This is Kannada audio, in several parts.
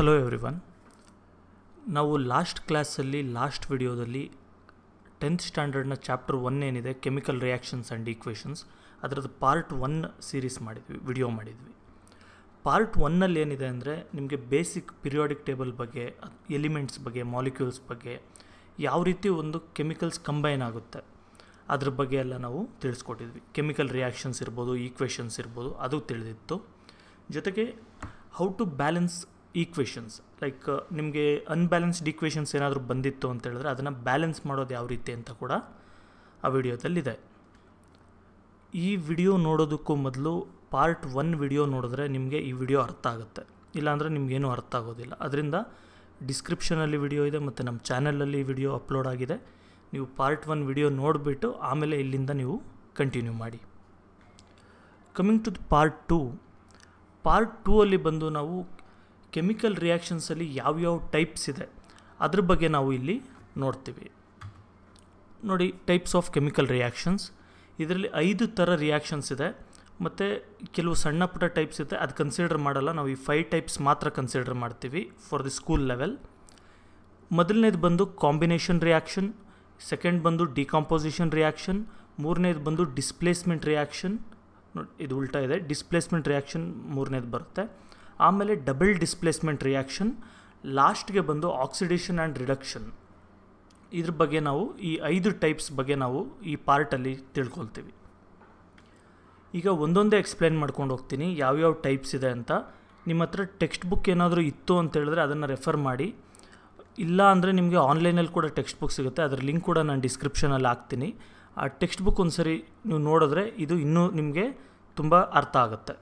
ಹಲೋ ಎವ್ರಿವನ್ ನಾವು ಲಾಸ್ಟ್ ಕ್ಲಾಸಲ್ಲಿ ಲಾಸ್ಟ್ ವಿಡಿಯೋದಲ್ಲಿ ಟೆಂತ್ ಸ್ಟ್ಯಾಂಡರ್ಡ್ನ ಚಾಪ್ಟರ್ ಒನ್ ಏನಿದೆ ಕೆಮಿಕಲ್ ರಿಯಾಕ್ಷನ್ಸ್ ಆ್ಯಂಡ್ ಈಕ್ವೇಷನ್ಸ್ ಅದರದ್ದು ಪಾರ್ಟ್ ಒನ್ ಸೀರೀಸ್ ಮಾಡಿದ್ವಿ ವಿಡಿಯೋ ಮಾಡಿದ್ವಿ ಪಾರ್ಟ್ ಒನ್ನಲ್ಲಿ ಏನಿದೆ ಅಂದರೆ ನಿಮಗೆ ಬೇಸಿಕ್ ಪಿರಿಯಾಡಿಕ್ ಟೇಬಲ್ ಬಗ್ಗೆ ಎಲಿಮೆಂಟ್ಸ್ ಬಗ್ಗೆ ಮಾಲಿಕ್ಯೂಲ್ಸ್ ಬಗ್ಗೆ ಯಾವ ರೀತಿ ಒಂದು ಕೆಮಿಕಲ್ಸ್ ಕಂಬೈನ್ ಆಗುತ್ತೆ ಅದ್ರ ಬಗ್ಗೆ ಎಲ್ಲ ನಾವು ತಿಳಿಸ್ಕೊಟ್ಟಿದ್ವಿ ಕೆಮಿಕಲ್ ರಿಯಾಕ್ಷನ್ಸ್ ಇರ್ಬೋದು ಈಕ್ವೇಷನ್ಸ್ ಇರ್ಬೋದು ಅದು ತಿಳಿದಿತ್ತು ಜೊತೆಗೆ how to balance equations like ನಿಮಗೆ ಅನ್ಬ್ಯಾಲೆನ್ಸ್ಡ್ ಈಕ್ವೇಷನ್ಸ್ ಏನಾದರೂ ಬಂದಿತ್ತು ಅಂತ ಹೇಳಿದ್ರೆ ಅದನ್ನು ಬ್ಯಾಲೆನ್ಸ್ ಮಾಡೋದು ಯಾವ ರೀತಿ ಅಂತ ಕೂಡ ಆ ವಿಡಿಯೋದಲ್ಲಿದೆ ಈ ವಿಡಿಯೋ ನೋಡೋದಕ್ಕೂ ಮೊದಲು ಪಾರ್ಟ್ ಒನ್ ವಿಡಿಯೋ ನೋಡಿದ್ರೆ ನಿಮಗೆ ಈ ವಿಡಿಯೋ ಅರ್ಥ ಆಗುತ್ತೆ ಇಲ್ಲಾಂದರೆ ನಿಮಗೇನು ಅರ್ಥ ಆಗೋದಿಲ್ಲ ಅದರಿಂದ ಡಿಸ್ಕ್ರಿಪ್ಷನಲ್ಲಿ ವಿಡಿಯೋ ಇದೆ ಮತ್ತು ನಮ್ಮ ಚಾನಲಲ್ಲಿ ವಿಡಿಯೋ ಅಪ್ಲೋಡ್ ಆಗಿದೆ ನೀವು ಪಾರ್ಟ್ ಒನ್ ವಿಡಿಯೋ ನೋಡಿಬಿಟ್ಟು ಆಮೇಲೆ ಇಲ್ಲಿಂದ ನೀವು ಕಂಟಿನ್ಯೂ ಮಾಡಿ coming to the part two part two ಅಲ್ಲಿ ಬಂದು ನಾವು ಕೆಮಿಕಲ್ ರಿಯಾಕ್ಷನ್ಸಲ್ಲಿ ಯಾವ್ಯಾವ ಟೈಪ್ಸ್ ಇದೆ ಅದ್ರ ಬಗ್ಗೆ ನಾವು ಇಲ್ಲಿ ನೋಡ್ತೀವಿ ನೋಡಿ ಟೈಪ್ಸ್ ಆಫ್ ಕೆಮಿಕಲ್ ರಿಯಾಕ್ಷನ್ಸ್ ಇದರಲ್ಲಿ ಐದು ಥರ ರಿಯಾಕ್ಷನ್ಸ್ ಇದೆ ಮತ್ತು ಕೆಲವು ಸಣ್ಣ ಪುಟ್ಟ ಟೈಪ್ಸ್ ಇದೆ ಅದು ಕನ್ಸಿಡರ್ ಮಾಡಲ್ಲ ನಾವು ಈ ಫೈವ್ ಟೈಪ್ಸ್ ಮಾತ್ರ ಕನ್ಸಿಡರ್ ಮಾಡ್ತೀವಿ ಫಾರ್ ದಿ ಸ್ಕೂಲ್ ಲೆವೆಲ್ ಮೊದಲನೇದು ಬಂದು ಕಾಂಬಿನೇಷನ್ ರಿಯಾಕ್ಷನ್ ಸೆಕೆಂಡ್ ಬಂದು ಡಿಕಾಂಪೋಸಿಷನ್ ರಿಯಾಕ್ಷನ್ ಮೂರನೇದು ಬಂದು ಡಿಸ್ಪ್ಲೇಸ್ಮೆಂಟ್ ರಿಯಾಕ್ಷನ್ ನೋಡಿ ಇದು ಉಲ್ಟಾ ಇದೆ ಡಿಸ್ಪ್ಲೇಸ್ಮೆಂಟ್ ರಿಯಾಕ್ಷನ್ ಮೂರನೇದು ಬರುತ್ತೆ ಆಮೇಲೆ ಡಬಲ್ ಡಿಸ್ಪ್ಲೇಸ್ಮೆಂಟ್ ರಿಯಾಕ್ಷನ್ ಲಾಸ್ಟ್ಗೆ ಬಂದು ಆಕ್ಸಿಡೇಷನ್ ಆ್ಯಂಡ್ ರಿಡಕ್ಷನ್ ಇದ್ರ ಬಗ್ಗೆ ನಾವು ಈ ಐದು ಟೈಪ್ಸ್ ಬಗ್ಗೆ ನಾವು ಈ ಪಾರ್ಟಲ್ಲಿ ತಿಳ್ಕೊಳ್ತೀವಿ ಈಗ ಒಂದೊಂದೇ ಎಕ್ಸ್ಪ್ಲೇನ್ ಮಾಡ್ಕೊಂಡು ಹೋಗ್ತೀನಿ ಯಾವ್ಯಾವ ಟೈಪ್ಸ್ ಇದೆ ಅಂತ ನಿಮ್ಮ ಹತ್ರ ಟೆಕ್ಸ್ಟ್ ಬುಕ್ ಏನಾದರೂ ಇತ್ತು ಅಂತ ಹೇಳಿದ್ರೆ ಅದನ್ನು ರೆಫರ್ ಮಾಡಿ ಇಲ್ಲ ಅಂದರೆ ನಿಮಗೆ ಆನ್ಲೈನಲ್ಲಿ ಕೂಡ ಟೆಕ್ಸ್ಟ್ ಬುಕ್ ಸಿಗುತ್ತೆ ಅದರ ಲಿಂಕ್ ಕೂಡ ನಾನು ಡಿಸ್ಕ್ರಿಪ್ಷನಲ್ಲಿ ಹಾಕ್ತೀನಿ ಆ ಟೆಕ್ಸ್ಟ್ ಬುಕ್ ಒಂದು ಸರಿ ನೀವು ನೋಡಿದ್ರೆ ಇದು ಇನ್ನೂ ನಿಮಗೆ ತುಂಬ ಅರ್ಥ ಆಗುತ್ತೆ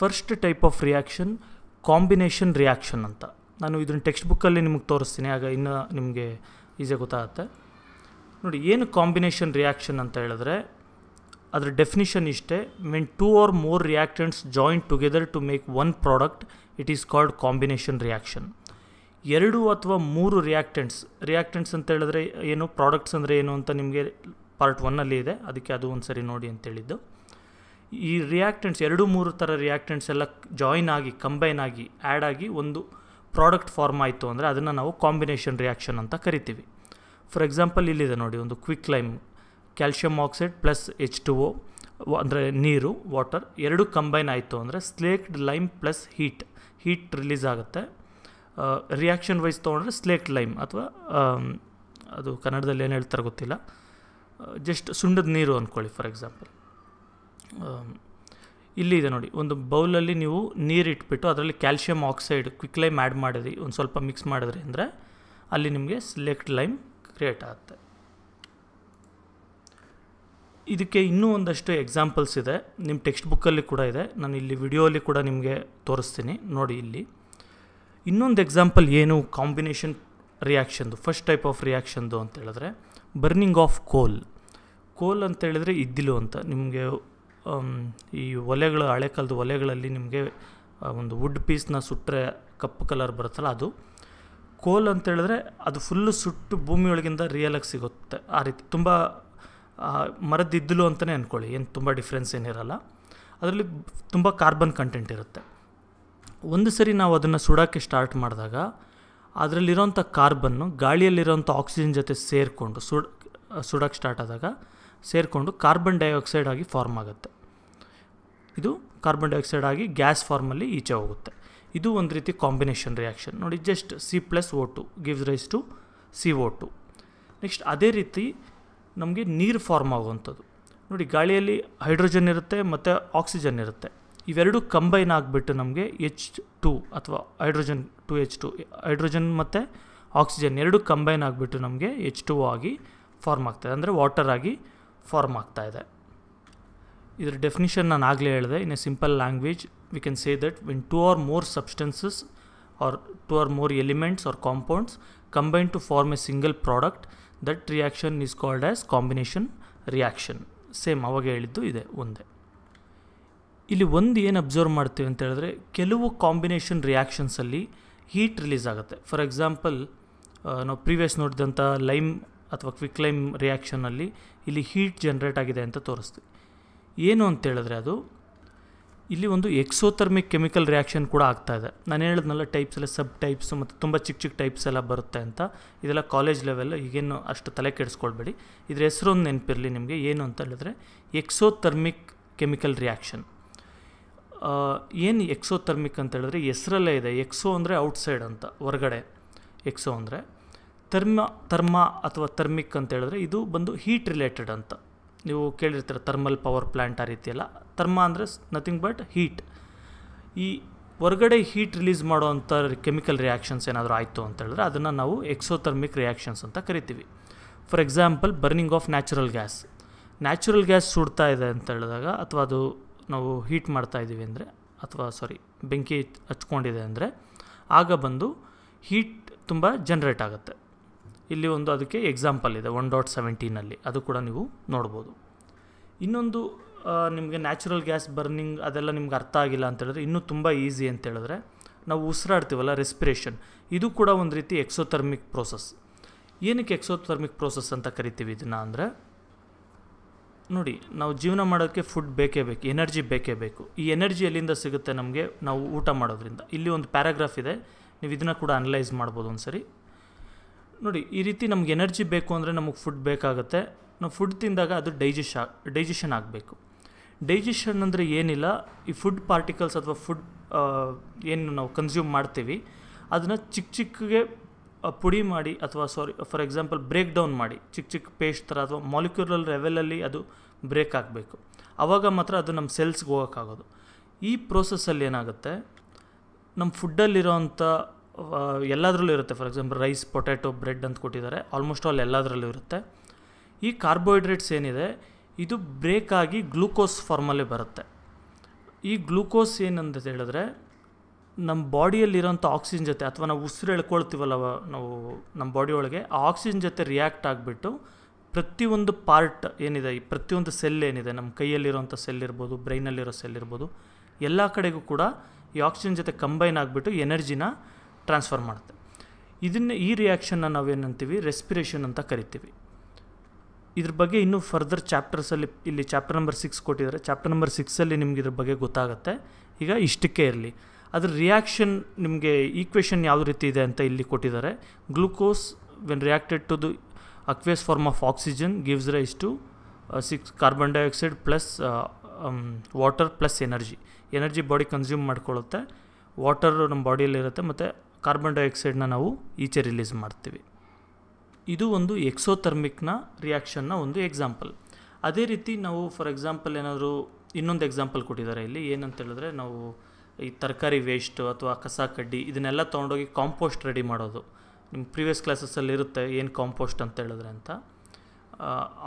first type of reaction combination reaction ಅಂತ ನಾನು ಇದನ್ನು ಟೆಕ್ಸ್ಟ್ ಬುಕ್ಕಲ್ಲಿ ನಿಮಗೆ ತೋರಿಸ್ತೀನಿ ಆಗ ಇನ್ನು ನಿಮಗೆ ಈಸಿಯಾಗಿ ಗೊತ್ತಾಗುತ್ತೆ ನೋಡಿ ಏನು ಕಾಂಬಿನೇಷನ್ ರಿಯಾಕ್ಷನ್ ಅಂತ ಹೇಳಿದ್ರೆ ಅದರ ಡೆಫಿನಿಷನ್ ಇಷ್ಟೇ mean two or more reactants joint together to make one product it is called combination reaction ಎರಡು ಅಥವಾ ಮೂರು ರಿಯಾಕ್ಟೆಂಟ್ಸ್ ರಿಯಾಕ್ಟೆಂಟ್ಸ್ ಅಂತ ಹೇಳಿದ್ರೆ ಏನು ಪ್ರಾಡಕ್ಟ್ಸ್ ಅಂದರೆ ಏನು ಅಂತ ನಿಮಗೆ ಪಾರ್ಟ್ ಒನ್ನಲ್ಲಿ ಇದೆ ಅದಕ್ಕೆ ಅದು ಒಂದು ಸರಿ ನೋಡಿ ಅಂತೇಳಿದ್ದು ಈ ರಿಯಾಕ್ಟೆಂಟ್ಸ್ ಎರಡು ಮೂರು ಥರ ರಿಯಾಕ್ಟೆಂಟ್ಸ್ ಎಲ್ಲ ಜಾಯಿನ್ ಆಗಿ ಕಂಬೈನ್ ಆಗಿ ಆ್ಯಡ್ ಆಗಿ ಒಂದು ಪ್ರಾಡಕ್ಟ್ ಫಾರ್ಮ್ ಆಯಿತು ಅಂದರೆ ಅದನ್ನು ನಾವು ಕಾಂಬಿನೇಷನ್ ರಿಯಾಕ್ಷನ್ ಅಂತ ಕರಿತೀವಿ ಫಾರ್ ಎಕ್ಸಾಂಪಲ್ ಇಲ್ಲಿದೆ ನೋಡಿ ಒಂದು quick lime calcium oxide plus H two O ಅಂದರೆ ನೀರು ವಾಟರ್ ಎರಡು ಕಂಬೈನ್ ಆಯಿತು ಅಂದರೆ slaked lime plus heat heat release ಆಗುತ್ತೆ ರಿಯಾಕ್ಷನ್ ವೈಸ್ ತೊಗೊಂಡ್ರೆ ಸ್ಲೇಕ್ಡ್ ಲೈಮ್ ಅಥವಾ ಅದು ಕನ್ನಡದಲ್ಲಿ ಏನು ಹೇಳ್ತಾರೆ ಗೊತ್ತಿಲ್ಲ ಜಸ್ಟ್ ಸುಂಡದ ನೀರು ಅಂದ್ಕೊಳ್ಳಿ ಫಾರ್ ಎಕ್ಸಾಂಪಲ್ ಇಲ್ಲಿದೆ ನೋಡಿ ಒಂದು ಬೌಲಲ್ಲಿ ನೀವು ನೀರಿಟ್ಬಿಟ್ಟು ಅದರಲ್ಲಿ calcium oxide quick lime add ಮಾಡಿದ್ರಿ ಒಂದು ಸ್ವಲ್ಪ ಮಿಕ್ಸ್ ಮಾಡಿದ್ರಿ ಅಂದರೆ ಅಲ್ಲಿ ನಿಮಗೆ ಸಿಲೆಕ್ಟ್ ಲೈಮ್ ಕ್ರಿಯೇಟ್ ಆಗುತ್ತೆ ಇದಕ್ಕೆ ಇನ್ನೂ ಒಂದಷ್ಟು ಎಕ್ಸಾಂಪಲ್ಸ್ ಇದೆ ನಿಮ್ಮ ಟೆಕ್ಸ್ಟ್ ಬುಕ್ಕಲ್ಲಿ ಕೂಡ ಇದೆ ನಾನು ಇಲ್ಲಿ ವಿಡಿಯೋಲಿ ಕೂಡ ನಿಮಗೆ ತೋರಿಸ್ತೀನಿ ನೋಡಿ ಇಲ್ಲಿ ಇನ್ನೊಂದು ಎಕ್ಸಾಂಪಲ್ ಏನು ಕಾಂಬಿನೇಷನ್ ರಿಯಾಕ್ಷನ್ದು ಫಸ್ಟ್ ಟೈಪ್ ಆಫ್ ರಿಯಾಕ್ಷನ್ದು ಅಂತ ಹೇಳಿದ್ರೆ ಬರ್ನಿಂಗ್ ಆಫ್ ಕೋಲ್ ಕೋಲ್ ಅಂತ ಹೇಳಿದ್ರೆ ಇದ್ದಿಲು ಅಂತ ನಿಮಗೆ ಈ ಒಲೆಗಳು ಹಳೆ ಕಾಲದ ಒಲೆಗಳಲ್ಲಿ ನಿಮಗೆ ಒಂದು ವುಡ್ ಪೀಸ್ನ ಸುಟ್ಟರೆ ಕಪ್ಪು ಕಲರ್ ಬರುತ್ತಲ್ಲ ಅದು ಕೋಲ್ ಅಂತೇಳಿದ್ರೆ ಅದು ಫುಲ್ಲು ಸುಟ್ಟು ಭೂಮಿಯೊಳಗಿಂದ ರಿಯಲಾಗಿ ಸಿಗುತ್ತೆ ಆ ರೀತಿ ತುಂಬ ಮರದಿದ್ದಲು ಅಂತಲೇ ಅಂದ್ಕೊಳ್ಳಿ ಏನು ತುಂಬ ಡಿಫ್ರೆನ್ಸ್ ಏನಿರಲ್ಲ ಅದರಲ್ಲಿ ತುಂಬ ಕಾರ್ಬನ್ ಕಂಟೆಂಟ್ ಇರುತ್ತೆ ಒಂದು ಸರಿ ನಾವು ಅದನ್ನು ಸುಡೋಕ್ಕೆ ಸ್ಟಾರ್ಟ್ ಮಾಡಿದಾಗ ಅದರಲ್ಲಿರೋಂಥ ಕಾರ್ಬನ್ನು ಗಾಳಿಯಲ್ಲಿರೋಂಥ ಆಕ್ಸಿಜನ್ ಜೊತೆ ಸೇರಿಕೊಂಡು ಸುಡ್ ಸುಡೋಕ್ಕೆ ಸ್ಟಾರ್ಟ್ ಆದಾಗ ಸೇರಿಕೊಂಡು ಕಾರ್ಬನ್ ಡೈಆಕ್ಸೈಡ್ ಆಗಿ ಫಾರ್ಮ್ ಆಗುತ್ತೆ ಇದು ಕಾರ್ಬನ್ ಡೈಆಕ್ಸೈಡ್ ಆಗಿ ಗ್ಯಾಸ್ ಫಾರ್ಮಲ್ಲಿ ಈಚೆ ಹೋಗುತ್ತೆ ಇದು ಒಂದು ರೀತಿ ಕಾಂಬಿನೇಷನ್ ರಿಯಾಕ್ಷನ್ ನೋಡಿ just C plus O two gives rise to C O two next ಅದೇ ರೀತಿ ನಮಗೆ ನೀರು ಫಾರ್ಮ್ ಆಗುವಂಥದ್ದು ನೋಡಿ ಗಾಳಿಯಲ್ಲಿ ಹೈಡ್ರೋಜನ್ ಇರುತ್ತೆ ಮತ್ತು ಆಕ್ಸಿಜನ್ ಇರುತ್ತೆ ಇವೆರಡೂ ಕಂಬೈನ್ ಆಗಿಬಿಟ್ಟು ನಮಗೆ ಎಚ್ ಟು ಅಥವಾ hydrogen two H two hydrogen ಮತ್ತು ಆಕ್ಸಿಜನ್ ಎರಡೂ ಕಂಬೈನ್ ಆಗಿಬಿಟ್ಟು ನಮಗೆ ಎಚ್ ಟು ಆಗಿ ಫಾರ್ಮ್ ಆಗ್ತದೆ ಅಂದರೆ ವಾಟರ್ ಆಗಿ ಫಾರ್ಮ್ ಆಗ್ತಾ ಇದೆ ಇದರ ಡೆಫಿನಿಷನ್ ನಾನು ಆಗಲೇ ಹೇಳಿದೆ in a simple language we can say that when two or more substances or two or more elements or compounds combine to form a single product that reaction is called as combination reaction same ಅವಾಗ ಹೇಳಿದ್ದು ಇದೆ ಒಂದೇ ಇಲ್ಲಿ ಒಂದು ಏನು ಅಬ್ಸರ್ವ್ ಮಾಡ್ತೀವಿ ಅಂತ ಹೇಳಿದ್ರೆ ಕೆಲವು ಕಾಂಬಿನೇಷನ್ ರಿಯಾಕ್ಷನ್ಸಲ್ಲಿ ಹೀಟ್ ರಿಲೀಸ್ ಆಗುತ್ತೆ ಫಾರ್ ಎಕ್ಸಾಂಪಲ್ ನಾವು ಪ್ರೀವಿಯಸ್ ನೋಡಿದಂಥ ಲೈಮ್ ಅಥವಾ ಕ್ವಿಕ್ಲೈಮ್ ರಿಯಾಕ್ಷನಲ್ಲಿ ಇಲ್ಲಿ ಹೀಟ್ ಜನ್ರೇಟ್ ಆಗಿದೆ ಅಂತ ತೋರಿಸ್ತೀವಿ ಏನು ಅಂತೇಳಿದ್ರೆ ಅದು ಇಲ್ಲಿ ಒಂದು ಎಕ್ಸೋಥರ್ಮಿಕ್ ಕೆಮಿಕಲ್ ರಿಯಾಕ್ಷನ್ ಕೂಡ ಆಗ್ತಾ ಇದೆ ನಾನು ಹೇಳಿದ್ನಲ್ಲ ಟೈಪ್ಸ್ ಎಲ್ಲ ಸಬ್ ಟೈಪ್ಸ್ ಮತ್ತು ತುಂಬ ಚಿಕ್ಕ ಚಿಕ್ಕ ಟೈಪ್ಸ್ ಎಲ್ಲ ಬರುತ್ತೆ ಅಂತ ಇದೆಲ್ಲ ಕಾಲೇಜ್ ಲೆವೆಲ್ ಈಗೇನು ಅಷ್ಟು ತಲೆ ಕೆಡಿಸ್ಕೊಳ್ಬೇಡಿ ಇದ್ರ ಹೆಸರೊಂದು ನೆನಪಿರಲಿ ನಿಮಗೆ ಏನು ಅಂತ ಹೇಳಿದ್ರೆ ಎಕ್ಸೋಥರ್ಮಿಕ್ ಕೆಮಿಕಲ್ ರಿಯಾಕ್ಷನ್ ಏನು ಎಕ್ಸೋಥರ್ಮಿಕ್ ಅಂತ ಹೇಳಿದ್ರೆ ಹೆಸರಲ್ಲೇ ಇದೆ ಎಕ್ಸೋ ಅಂದರೆ ಔಟ್ಸೈಡ್ ಅಂತ ಹೊರಗಡೆ ಎಕ್ಸೋ ಅಂದರೆ ಥರ್ಮ ಥರ್ಮ ಅಥವಾ ಥರ್ಮಿಕ್ ಅಂತ ಹೇಳಿದ್ರೆ ಇದು ಬಂದು ಹೀಟ್ ರಿಲೇಟೆಡ್ ಅಂತ ನೀವು ಕೇಳಿರ್ತೀರ ಥರ್ಮಲ್ ಪವರ್ ಪ್ಲ್ಯಾಂಟ್ ಆ ರೀತಿಯೆಲ್ಲ ಥರ್ಮ ಅಂದರೆ ನಥಿಂಗ್ ಬಟ್ ಹೀಟ್ ಈ ಹೊರಗಡೆ ಹೀಟ್ ರಿಲೀಸ್ ಮಾಡೋವಂಥ ಕೆಮಿಕಲ್ ರಿಯಾಕ್ಷನ್ಸ್ ಏನಾದರೂ ಆಯಿತು ಅಂತ ಹೇಳಿದ್ರೆ ಅದನ್ನು ನಾವು ಎಕ್ಸೋಥರ್ಮಿಕ್ ರಿಯಾಕ್ಷನ್ಸ್ ಅಂತ ಕರಿತೀವಿ for example burning of natural gas natural gas ಸುಡ್ತಾ ಇದೆ ಅಂತ ಹೇಳಿದಾಗ ಅಥವಾ ಅದು ನಾವು ಹೀಟ್ ಮಾಡ್ತಾ ಇದ್ದೀವಿ ಅಂದರೆ ಅಥವಾ ಸಾರಿ ಬೆಂಕಿ ಹಚ್ಕೊಂಡಿದೆ ಅಂದರೆ ಆಗ ಬಂದು ಹೀಟ್ ತುಂಬ ಜನ್ರೇಟ್ ಆಗುತ್ತೆ ಇಲ್ಲಿ ಒಂದು ಅದಕ್ಕೆ ಎಕ್ಸಾಂಪಲ್ ಇದೆ ಒನ್ ಡಾಟ್ ಸೆವೆಂಟೀನಲ್ಲಿ ಅದು ಕೂಡ ನೀವು ನೋಡ್ಬೋದು ಇನ್ನೊಂದು ನಿಮಗೆ ನ್ಯಾಚುರಲ್ ಗ್ಯಾಸ್ ಬರ್ನಿಂಗ್ ಅದೆಲ್ಲ ನಿಮ್ಗೆ ಅರ್ಥ ಆಗಿಲ್ಲ ಅಂತ ಹೇಳಿದ್ರೆ ಇನ್ನೂ ತುಂಬ ಈಸಿ ಅಂತ ಹೇಳಿದ್ರೆ ನಾವು ಉಸಿರಾಡ್ತೀವಲ್ಲ ರೆಸ್ಪಿರೇಷನ್ ಇದು ಕೂಡ ಒಂದು ರೀತಿ ಎಕ್ಸೋಥರ್ಮಿಕ್ ಪ್ರೋಸೆಸ್ ಏನಕ್ಕೆ ಎಕ್ಸೋಥರ್ಮಿಕ್ ಪ್ರೋಸೆಸ್ ಅಂತ ಕರಿತೀವಿ ಇದನ್ನು ಅಂದರೆ ನೋಡಿ ನಾವು ಜೀವನ ಮಾಡೋಕ್ಕೆ ಫುಡ್ ಬೇಕೇ ಬೇಕು ಎನರ್ಜಿ ಬೇಕೇ ಬೇಕು ಈ ಎನರ್ಜಿ ಎಲ್ಲಿಂದ ಸಿಗುತ್ತೆ ನಮಗೆ ನಾವು ಊಟ ಮಾಡೋದ್ರಿಂದ ಇಲ್ಲಿ ಒಂದು ಪ್ಯಾರಾಗ್ರಾಫ್ ಇದೆ ನೀವು ಇದನ್ನು ಕೂಡ ಅನಲೈಸ್ ಮಾಡ್ಬೋದು ಒಂದು ಸರಿ ನೋಡಿ ಈ ರೀತಿ ನಮ್ಗೆ ಎನರ್ಜಿ ಬೇಕು ಅಂದರೆ ನಮಗೆ ಫುಡ್ ಬೇಕಾಗುತ್ತೆ ನಾವು ಫುಡ್ ತಿಂದಾಗ ಅದು ಆಗಿ ಡೈಜೆಷನ್ ಆಗಬೇಕು ಡೈಜೆಷನ್ ಅಂದರೆ ಏನಿಲ್ಲ ಈ ಫುಡ್ ಪಾರ್ಟಿಕಲ್ಸ್ ಅಥವಾ ಫುಡ್ ಏನು ನಾವು ಕನ್ಸ್ಯೂಮ್ ಮಾಡ್ತೀವಿ ಅದನ್ನು ಚಿಕ್ಕ ಚಿಕ್ಕಗೆ ಪುಡಿ ಮಾಡಿ ಅಥವಾ sorry for example break down ಮಾಡಿ ಚಿಕ್ಕ ಚಿಕ್ಕ ಪೇಸ್ಟ್ ಥರ ಅಥವಾ ಮಾಲಿಕ್ಯುಲರ್ ಲೆವೆಲಲ್ಲಿ ಅದು ಬ್ರೇಕ್ ಆಗಬೇಕು ಆವಾಗ ಮಾತ್ರ ಅದು ನಮ್ಮ ಸೆಲ್ಸ್ಗೆ ಹೋಗೋಕ್ಕಾಗೋದು ಈ ಪ್ರೋಸೆಸ್ಸಲ್ಲಿ ಏನಾಗುತ್ತೆ ನಮ್ಮ ಫುಡ್ಡಲ್ಲಿರೋವಂಥ ಎಲ್ಲದರಲ್ಲೂ ಇರುತ್ತೆ for example rice potato bread ಅಂತ ಕೊಟ್ಟಿದ್ದಾರೆ ಆಲ್ಮೋಸ್ಟ್ ಆಲ್ ಎಲ್ಲದರಲ್ಲೂ ಇರುತ್ತೆ ಈ ಕಾರ್ಬೋಹೈಡ್ರೇಟ್ಸ್ ಏನಿದೆ ಇದು ಬ್ರೇಕ್ ಆಗಿ ಗ್ಲೂಕೋಸ್ ಫಾರ್ಮಲ್ಲಿ ಬರುತ್ತೆ ಈ ಗ್ಲೂಕೋಸ್ ಏನಂತ ಹೇಳಿದ್ರೆ ನಮ್ಮ ಬಾಡಿಯಲ್ಲಿರೋಂಥ ಆಕ್ಸಿಜನ್ ಜೊತೆ ಅಥವಾ ನಾವು ಉಸಿರು ಎಳ್ಕೊಳ್ತೀವಲ್ಲ ನಾವು ನಮ್ಮ ಬಾಡಿ ಒಳಗೆ ಆ ಆಕ್ಸಿಜನ್ ಜೊತೆ ರಿಯಾಕ್ಟ್ ಆಗಿಬಿಟ್ಟು ಪ್ರತಿಯೊಂದು ಪಾರ್ಟ್ ಏನಿದೆ ಈ ಪ್ರತಿಯೊಂದು ಸೆಲ್ ಏನಿದೆ ನಮ್ಮ ಕೈಯಲ್ಲಿರೋಂಥ ಸೆಲ್ ಇರ್ಬೋದು ಬ್ರೈನಲ್ಲಿರೋ ಸೆಲ್ ಇರ್ಬೋದು ಎಲ್ಲ ಕಡೆಗೂ ಕೂಡ ಈ ಆಕ್ಸಿಜನ್ ಜೊತೆ ಕಂಬೈನ್ ಆಗಿಬಿಟ್ಟು ಎನರ್ಜಿನ ಟ್ರಾನ್ಸ್ಫರ್ ಮಾಡುತ್ತೆ ಇದನ್ನು ಈ ರಿಯಾಕ್ಷನ್ನ ನಾವೇನಂತೀವಿ ರೆಸ್ಪಿರೇಷನ್ ಅಂತ ಕರಿತೀವಿ ಇದ್ರ ಬಗ್ಗೆ ಇನ್ನೂ ಫರ್ದರ್ ಚಾಪ್ಟರ್ಸಲ್ಲಿ ಇಲ್ಲಿ ಚಾಪ್ಟರ್ ನಂಬರ್ ಸಿಕ್ಸ್ ಕೊಟ್ಟಿದ್ದಾರೆ ಚಾಪ್ಟರ್ ನಂಬರ್ ಸಿಕ್ಸಲ್ಲಿ ನಿಮ್ಗೆ ಇದ್ರ ಬಗ್ಗೆ ಗೊತ್ತಾಗುತ್ತೆ ಈಗ ಇಷ್ಟಕ್ಕೆ ಇರಲಿ ಅದ್ರ ರಿಯಾಕ್ಷನ್ ನಿಮಗೆ ಈಕ್ವೇಷನ್ ಯಾವ ರೀತಿ ಇದೆ ಅಂತ ಇಲ್ಲಿ ಕೊಟ್ಟಿದ್ದಾರೆ glucose when reacted to the aqueous form of oxygen gives rise to six carbon dioxide plus water plus energy energy body consume ಮಾಡ್ಕೊಳ್ಳುತ್ತೆ ವಾಟರ್ ನಮ್ಮ ಬಾಡಿಯಲ್ಲಿರುತ್ತೆ ಇರುತ್ತೆ ಮತ್ತು ಕಾರ್ಬನ್ ಡೈಆಕ್ಸೈಡ್ನ ನಾವು ಈಚೆ ರಿಲೀಸ್ ಮಾಡ್ತೀವಿ ಇದು ಒಂದು ಎಕ್ಸೋಥರ್ಮಿಕ್ನ ರಿಯಾಕ್ಷನ್ನ ಒಂದು ಎಕ್ಸಾಂಪಲ್ ಅದೇ ರೀತಿ ನಾವು ಫಾರ್ ಎಕ್ಸಾಂಪಲ್ ಏನಾದರೂ ಇನ್ನೊಂದು ಎಕ್ಸಾಂಪಲ್ ಕೊಟ್ಟಿದ್ದಾರೆ ಇಲ್ಲಿ ಏನಂತ ಹೇಳಿದ್ರೆ ನಾವು ಈ ತರಕಾರಿ ವೇಸ್ಟು ಅಥವಾ ಕಸ ಕಡ್ಡಿ ಇದನ್ನೆಲ್ಲ ತೊಗೊಂಡೋಗಿ ಕಾಂಪೋಸ್ಟ್ ರೆಡಿ ಮಾಡೋದು ನಿಮ್ಮ ಪ್ರೀವಿಯಸ್ ಕ್ಲಾಸಸ್ಸಲ್ಲಿ ಇರುತ್ತೆ ಏನು ಕಾಂಪೋಸ್ಟ್ ಅಂತ ಹೇಳಿದ್ರೆ ಅಂತ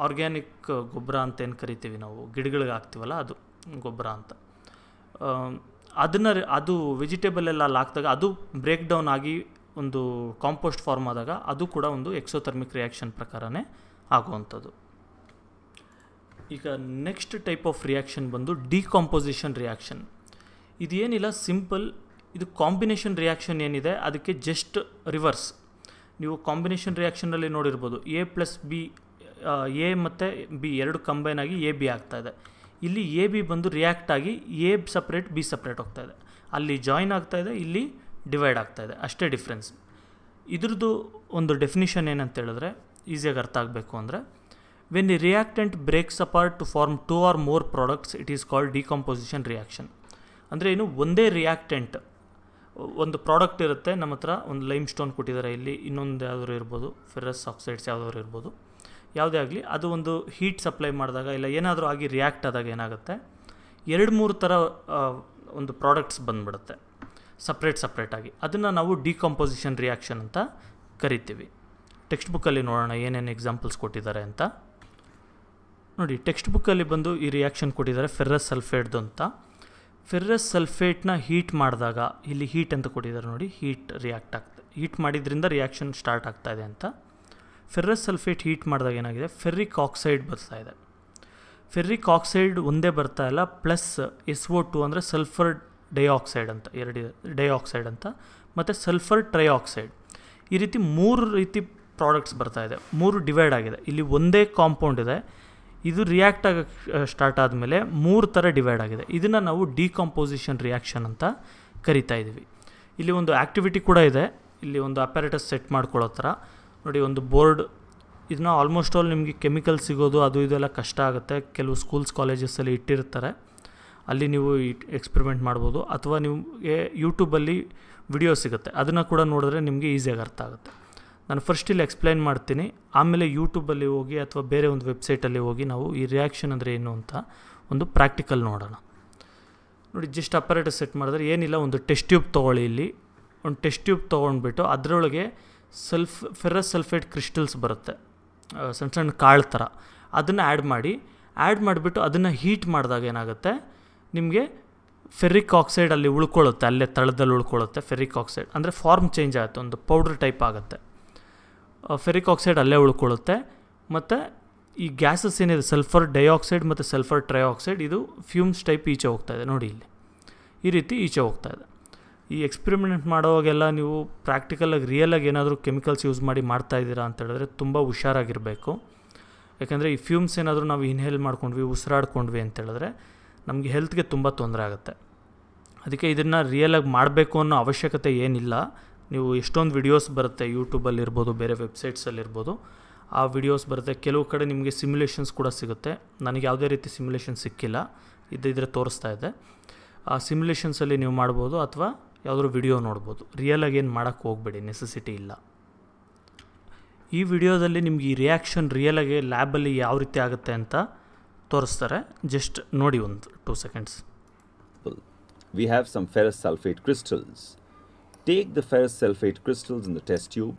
ಆರ್ಗ್ಯಾನಿಕ್ ಗೊಬ್ಬರ ಅಂತ ಏನು ಕರಿತೀವಿ ನಾವು ಗಿಡಗಳಿಗೆ ಹಾಕ್ತೀವಲ್ಲ ಅದು ಗೊಬ್ಬರ ಅಂತ ಅದನ್ನ ಅದು ವೆಜಿಟೇಬಲ್ ಎಲ್ಲ ಅಲ್ಲಿ ಹಾಕಿದಾಗ ಅದು ಬ್ರೇಕ್ ಡೌನ್ ಆಗಿ ಒಂದು ಕಾಂಪೋಸ್ಟ್ ಫಾರ್ಮ್ ಆದಾಗ ಅದು ಕೂಡ ಒಂದು ಎಕ್ಸೋಥರ್ಮಿಕ್ ರಿಯಾಕ್ಷನ್ ಪ್ರಕಾರನೇ ಆಗುವಂಥದ್ದು ಈಗ ನೆಕ್ಸ್ಟ್ ಟೈಪ್ ಆಫ್ ರಿಯಾಕ್ಷನ್ ಬಂದು ಡಿಕಾಂಪೋಸಿಷನ್ ರಿಯಾಕ್ಷನ್ ಇದೇನಿಲ್ಲ ಸಿಂಪಲ್ ಇದು ಕಾಂಬಿನೇಷನ್ ರಿಯಾಕ್ಷನ್ ಏನಿದೆ ಅದಕ್ಕೆ ಜಸ್ಟ್ ರಿವರ್ಸ್ ನೀವು ಕಾಂಬಿನೇಷನ್ ರಿಯಾಕ್ಷನಲ್ಲಿ ನೋಡಿರ್ಬೋದು ಎ ಪ್ಲಸ್ ಬಿ ಎ ಮತ್ತು ಬಿ ಎರಡು ಕಂಬೈನ್ ಆಗಿ ಎ ಬಿ ಇದೆ ಇಲ್ಲಿ ಎ ಬಿ ಬಂದು ರಿಯಾಕ್ಟ್ ಆಗಿ ಎ ಸಪ್ರೇಟ್ ಬಿ ಸಪ್ರೇಟ್ ಹೋಗ್ತಾ ಇದೆ ಅಲ್ಲಿ ಜಾಯಿನ್ ಆಗ್ತಾ ಇದೆ ಇಲ್ಲಿ ಡಿವೈಡ್ ಆಗ್ತಾ ಇದೆ ಅಷ್ಟೇ ಡಿಫ್ರೆನ್ಸ್ ಇದ್ರದ್ದು ಒಂದು ಡೆಫಿನಿಷನ್ ಏನಂತ ಹೇಳಿದ್ರೆ ಈಸಿಯಾಗಿ ಅರ್ಥ ಆಗಬೇಕು ಅಂದರೆ when a reactant breaks apart to form two or more products it is called decomposition reaction ಅಂದರೆ ಏನು ಒಂದೇ ರಿಯಾಕ್ಟೆಂಟ್ ಒಂದು ಪ್ರಾಡಕ್ಟ್ ಇರುತ್ತೆ ನಮ್ಮ ಹತ್ರ ಒಂದು ಲೈಮ್ ಸ್ಟೋನ್ ಕೊಟ್ಟಿದ್ದಾರೆ ಇಲ್ಲಿ ಇನ್ನೊಂದು ಯಾವ್ದಾದ್ರು ಇರ್ಬೋದು ಫೆರಸ್ ಆಕ್ಸೈಡ್ಸ್ ಯಾವ್ದಾದ್ರು ಇರ್ಬೋದು ಯಾವುದೇ ಆಗಲಿ ಅದು ಒಂದು ಹೀಟ್ ಸಪ್ಲೈ ಮಾಡಿದಾಗ ಇಲ್ಲ ಏನಾದರೂ ಆಗಿ ರಿಯಾಕ್ಟ್ ಆದಾಗ ಏನಾಗುತ್ತೆ ಎರಡು ಮೂರು ಥರ ಒಂದು ಪ್ರಾಡಕ್ಟ್ಸ್ ಬಂದ್ಬಿಡುತ್ತೆ ಸಪ್ರೇಟ್ ಸಪ್ರೇಟಾಗಿ ಅದನ್ನು ನಾವು ಡಿಕಾಂಪೋಸಿಷನ್ ರಿಯಾಕ್ಷನ್ ಅಂತ ಕರಿತೀವಿ ಟೆಕ್ಸ್ಟ್ ಬುಕ್ಕಲ್ಲಿ ನೋಡೋಣ ಏನೇನು ಎಕ್ಸಾಂಪಲ್ಸ್ ಕೊಟ್ಟಿದ್ದಾರೆ ಅಂತ ನೋಡಿ ಟೆಕ್ಸ್ಟ್ ಬುಕ್ಕಲ್ಲಿ ಬಂದು ಈ ರಿಯಾಕ್ಷನ್ ಕೊಟ್ಟಿದ್ದಾರೆ ಫೆರ್ರಸ್ ಸಲ್ಫೇಟ್ದು ಅಂತ ಫೆರ್ರಸ್ ಸಲ್ಫೇಟ್ನ ಹೀಟ್ ಮಾಡಿದಾಗ ಇಲ್ಲಿ ಹೀಟ್ ಅಂತ ಕೊಟ್ಟಿದ್ದಾರೆ ನೋಡಿ ಹೀಟ್ ರಿಯಾಕ್ಟ್ ಆಗ್ತದೆ ಹೀಟ್ ಮಾಡಿದ್ರಿಂದ ರಿಯಾಕ್ಷನ್ ಸ್ಟಾರ್ಟ್ ಆಗ್ತಾಯಿದೆ ಅಂತ ಫೆರ್ರಸ್ ಸಲ್ಫೇಟ್ ಹೀಟ್ ಮಾಡಿದಾಗ ಏನಾಗಿದೆ ಫೆರ್ರಿಕ್ ಆಕ್ಸೈಡ್ ಬರ್ತಾ ಇದೆ ಫೆರ್ರಿಕ್ ಆಕ್ಸೈಡ್ ಒಂದೇ ಬರ್ತಾ ಇಲ್ಲ ಪ್ಲಸ್ ಎಸ್ ಒ ಟು ಅಂದರೆ ಸಲ್ಫರ್ ಡೈಆಕ್ಸೈಡ್ ಅಂತ ಎರಡು ಡೈಆಕ್ಸೈಡ್ ಅಂತ ಮತ್ತು ಸಲ್ಫರ್ ಟ್ರೈಆಕ್ಸೈಡ್ ಈ ರೀತಿ ಮೂರು ರೀತಿ ಪ್ರಾಡಕ್ಟ್ಸ್ ಬರ್ತಾ ಇದೆ ಮೂರು ಡಿವೈಡ್ ಆಗಿದೆ ಇಲ್ಲಿ ಒಂದೇ ಕಾಂಪೌಂಡ್ ಇದೆ ಇದು ರಿಯಾಕ್ಟ್ ಆಗೋಕ್ಕೆ ಸ್ಟಾರ್ಟ್ ಆದಮೇಲೆ ಮೂರು ಥರ ಡಿವೈಡ್ ಆಗಿದೆ ಇದನ್ನು ನಾವು ಡಿಕಾಂಪೋಸಿಷನ್ ರಿಯಾಕ್ಷನ್ ಅಂತ ಕರಿತಾ ಇದ್ದೀವಿ ಇಲ್ಲಿ ಒಂದು ಆ್ಯಕ್ಟಿವಿಟಿ ಕೂಡ ಇದೆ ಇಲ್ಲಿ ಒಂದು ಅಪ್ಯಾರೇಟಸ್ ಸೆಟ್ ಮಾಡ್ಕೊಳ್ಳೋ ಥರ ನೋಡಿ ಒಂದು ಬೋರ್ಡ್ ಇದನ್ನ ಆಲ್ಮೋಸ್ಟ್ ಆಲ್ ನಿಮಗೆ ಕೆಮಿಕಲ್ ಸಿಗೋದು ಅದು ಇದೆಲ್ಲ ಕಷ್ಟ ಆಗುತ್ತೆ ಕೆಲವು ಸ್ಕೂಲ್ಸ್ ಕಾಲೇಜಸ್ಸಲ್ಲಿ ಇಟ್ಟಿರ್ತಾರೆ ಅಲ್ಲಿ ನೀವು ಎಕ್ಸ್ಪೆರಿಮೆಂಟ್ ಮಾಡ್ಬೋದು ಅಥವಾ ನಿಮಗೆ ಯೂಟ್ಯೂಬಲ್ಲಿ ವಿಡಿಯೋ ಸಿಗುತ್ತೆ ಅದನ್ನು ಕೂಡ ನೋಡಿದ್ರೆ ನಿಮಗೆ ಈಸಿಯಾಗಿ ಅರ್ಥ ಆಗುತ್ತೆ ನಾನು ಫಸ್ಟ್ ಇಲ್ಲಿ ಎಕ್ಸ್ಪ್ಲೈನ್ ಮಾಡ್ತೀನಿ ಆಮೇಲೆ ಯೂಟ್ಯೂಬಲ್ಲಿ ಹೋಗಿ ಅಥವಾ ಬೇರೆ ಒಂದು ವೆಬ್ಸೈಟಲ್ಲಿ ಹೋಗಿ ನಾವು ಈ ರಿಯಾಕ್ಷನ್ ಅಂದರೆ ಏನು ಅಂತ ಒಂದು ಪ್ರಾಕ್ಟಿಕಲ್ ನೋಡೋಣ ನೋಡಿ ಜಸ್ಟ್ ಅಪರೇಟರ್ ಸೆಟ್ ಮಾಡಿದ್ರೆ ಏನಿಲ್ಲ ಒಂದು ಟೆಸ್ಟ್ ಟ್ಯೂಬ್ ತೊಗೊಳ್ಳಿ ಇಲ್ಲಿ ಒಂದು ಟೆಸ್ಟ್ ಟ್ಯೂಬ್ ತೊಗೊಂಡ್ಬಿಟ್ಟು ಅದರೊಳಗೆ ಸಲ್ಫ್ ಫೆರಸ್ ಸಲ್ಫೇಟ್ ಕ್ರಿಸ್ಟಲ್ಸ್ ಬರುತ್ತೆ ಸಣ್ಣ ಸಣ್ಣ ಕಾಳು ಥರ ಅದನ್ನು ಆ್ಯಡ್ ಮಾಡಿ ಆ್ಯಡ್ ಮಾಡಿಬಿಟ್ಟು ಅದನ್ನು ಹೀಟ್ ಮಾಡಿದಾಗ ಏನಾಗುತ್ತೆ ನಿಮಗೆ ಫೆರಿಕ್ ಆಕ್ಸೈಡ್ ಅಲ್ಲಿ ಉಳ್ಕೊಳ್ಳುತ್ತೆ ಅಲ್ಲೇ ತಳದಲ್ಲಿ ಉಳ್ಕೊಳ್ಳುತ್ತೆ ಫೆರಿಕ್ ಆಕ್ಸೈಡ್ ಅಂದರೆ ಫಾರ್ಮ್ ಚೇಂಜ್ ಆಯಿತು ಒಂದು ಪೌಡ್ರ್ ಟೈಪ್ ಆಗುತ್ತೆ ಫೆರಿಕ್ ಆಕ್ಸೈಡ್ ಅಲ್ಲೇ ಉಳ್ಕೊಳ್ಳುತ್ತೆ ಮತ್ತು ಈ ಗ್ಯಾಸಸ್ ಏನಿದೆ ಸಲ್ಫರ್ ಡೈಆಕ್ಸೈಡ್ ಮತ್ತು ಸಲ್ಫರ್ ಟ್ರೈಆಕ್ಸೈಡ್ ಇದು ಫ್ಯೂಮ್ಸ್ ಟೈಪ್ ಈಚೆ ಹೋಗ್ತಾ ಇದೆ ನೋಡಿ ಇಲ್ಲಿ ಈ ರೀತಿ ಈಚೆ ಹೋಗ್ತಾ ಇದೆ ಈ ಎಕ್ಸ್ಪಿರಿಮೆಂಟ್ ಮಾಡೋವಾಗೆಲ್ಲ ನೀವು ಪ್ರಾಕ್ಟಿಕಲಾಗಿ ರಿಯಲಾಗಿ ಏನಾದರೂ ಕೆಮಿಕಲ್ಸ್ ಯೂಸ್ ಮಾಡಿ ಮಾಡ್ತಾ ಇದ್ದೀರಾ ಅಂತ ಹೇಳಿದ್ರೆ ತುಂಬ ಹುಷಾರಾಗಿರಬೇಕು ಯಾಕೆಂದರೆ ಈ ಫ್ಯೂಮ್ಸ್ ಏನಾದರೂ ನಾವು ಇನ್ಹೇಲ್ ಮಾಡ್ಕೊಂಡ್ವಿ ಉಸಿರಾಡ್ಕೊಂಡ್ವಿ ಅಂತ ಹೇಳಿದ್ರೆ ನಮಗೆ ಹೆಲ್ತ್ಗೆ ತುಂಬ ತೊಂದರೆ ಆಗುತ್ತೆ ಅದಕ್ಕೆ ಇದನ್ನು ರಿಯಲಾಗಿ ಮಾಡಬೇಕು ಅನ್ನೋ ಅವಶ್ಯಕತೆ ಏನಿಲ್ಲ ನೀವು ಎಷ್ಟೊಂದು ವಿಡಿಯೋಸ್ ಬರುತ್ತೆ ಯೂಟ್ಯೂಬಲ್ಲಿರ್ಬೋದು ಬೇರೆ ವೆಬ್ಸೈಟ್ಸಲ್ಲಿರ್ಬೋದು ಆ ವಿಡಿಯೋಸ್ ಬರುತ್ತೆ ಕೆಲವು ಕಡೆ ನಿಮಗೆ ಸಿಮ್ಯುಲೇಷನ್ಸ್ ಕೂಡ ಸಿಗುತ್ತೆ ನನಗೆ ಯಾವುದೇ ರೀತಿ ಸಿಮ್ಯುಲೇಷನ್ ಸಿಕ್ಕಿಲ್ಲ ಇದ್ದಿದ್ರೆ ತೋರಿಸ್ತಾ ಇದೆ ಆ ಸಿಮ್ಯುಲೇಷನ್ಸಲ್ಲಿ ನೀವು ಮಾಡ್ಬೋದು ಅಥವಾ ಯಾವುದ್ರೂ ವಿಡಿಯೋ ನೋಡ್ಬೋದು ರಿಯಲಾಗಿ ಏನು ಮಾಡೋಕ್ಕೆ ಹೋಗಬೇಡಿ ನೆಸೆಸಿಟಿ ಇಲ್ಲ ಈ ವಿಡಿಯೋದಲ್ಲಿ ನಿಮ್ಗೆ ಈ ರಿಯಾಕ್ಷನ್ ರಿಯಲಾಗಿ ಲ್ಯಾಬಲ್ಲಿ ಯಾವ ರೀತಿ ಆಗುತ್ತೆ ಅಂತ ತೋರಿಸ್ತಾರೆ ಜಸ್ಟ್ ನೋಡಿ ಒಂದು two seconds we have some ferrous sulphate crystals take the ferrous sulphate crystals in the test tube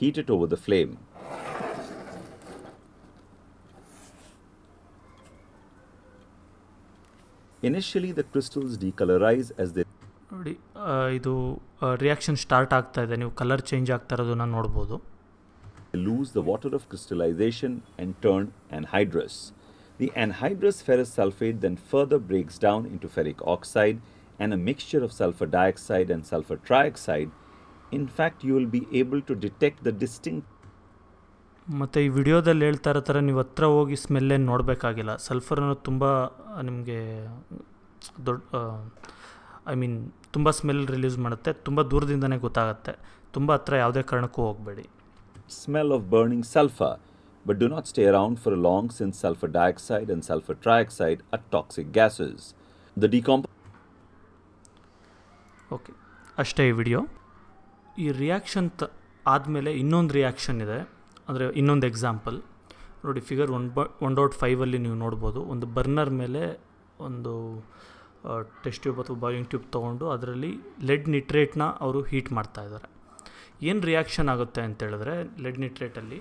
heat it over the flame. Initially the crystals decolourise as they ನೋಡಿ ಇದು ರಿಯಾಕ್ಷನ್ ಸ್ಟಾರ್ಟ್ ಆಗ್ತಾ ಇದೆ ನೀವು ಕಲರ್ ಚೇಂಜ್ ಆಗ್ತಾ ಇರೋದನ್ನ ನೋಡ್ಬೋದು lose the water of crystallisation and turn anhydrous the anhydrous ferrous sulphate then further breaks down into ferric oxide and a mixture of sulfur dioxide and sulfur trioxide, in fact, you will be able to detect the distinct ಮತ್ತು ಈ ವಿಡಿಯೋದಲ್ಲಿ ಹೇಳ್ತಾ ಇರೋ ಥರ ನೀವು ಹತ್ರ ಹೋಗಿ ಸ್ಮೆಲ್ಲೇನು ನೋಡಬೇಕಾಗಿಲ್ಲ ಸಲ್ಫರ್ ಅನ್ನೋದು ತುಂಬ ನಿಮಗೆ ದೊಡ್ಡ ಐ ಮೀನ್ ತುಂಬ ಸ್ಮೆಲ್ ರಿಲೀಸ್ ಮಾಡುತ್ತೆ ತುಂಬ ದೂರದಿಂದನೇ ಗೊತ್ತಾಗುತ್ತೆ ತುಂಬ ಹತ್ರ ಯಾವುದೇ ಕಾರಣಕ್ಕೂ ಹೋಗಬೇಡಿ smell of burning sulphur but do not stay around for long since sulphur dioxide and sulphur trioxide are toxic gases. The decomp... okay ಅಷ್ಟೇ ಈ ವಿಡಿಯೋ ಈ ರಿಯಾಕ್ಷನ್ ತ ಆದಮೇಲೆ ಇನ್ನೊಂದು ರಿಯಾಕ್ಷನ್ ಇದೆ ಅಂದರೆ ಇನ್ನೊಂದು ಎಕ್ಸಾಂಪಲ್ ನೋಡಿ ಫಿಗರ್ ಒನ್ ಬ ಒನ್ ಡಾಟ್ ಫೈವಲ್ಲಿ ನೀವು ನೋಡ್ಬೋದು ಒಂದು ಬರ್ನರ್ ಮೇಲೆ ಒಂದು ಟೆಸ್ಟ್ ಟ್ಯೂಬ್ ಅಥವಾ ಬಾಯಿಂಗ್ ಟ್ಯೂಬ್ ತೊಗೊಂಡು ಅದರಲ್ಲಿ ಲೆಡ್ ನಿಟ್ರೇಟ್ನ ಅವರು ಹೀಟ್ ಮಾಡ್ತಾ ಇದ್ದಾರೆ ಏನು ರಿಯಾಕ್ಷನ್ ಆಗುತ್ತೆ ಅಂತೇಳಿದ್ರೆ ಲೆಡ್ ನಿಟ್ರೇಟಲ್ಲಿ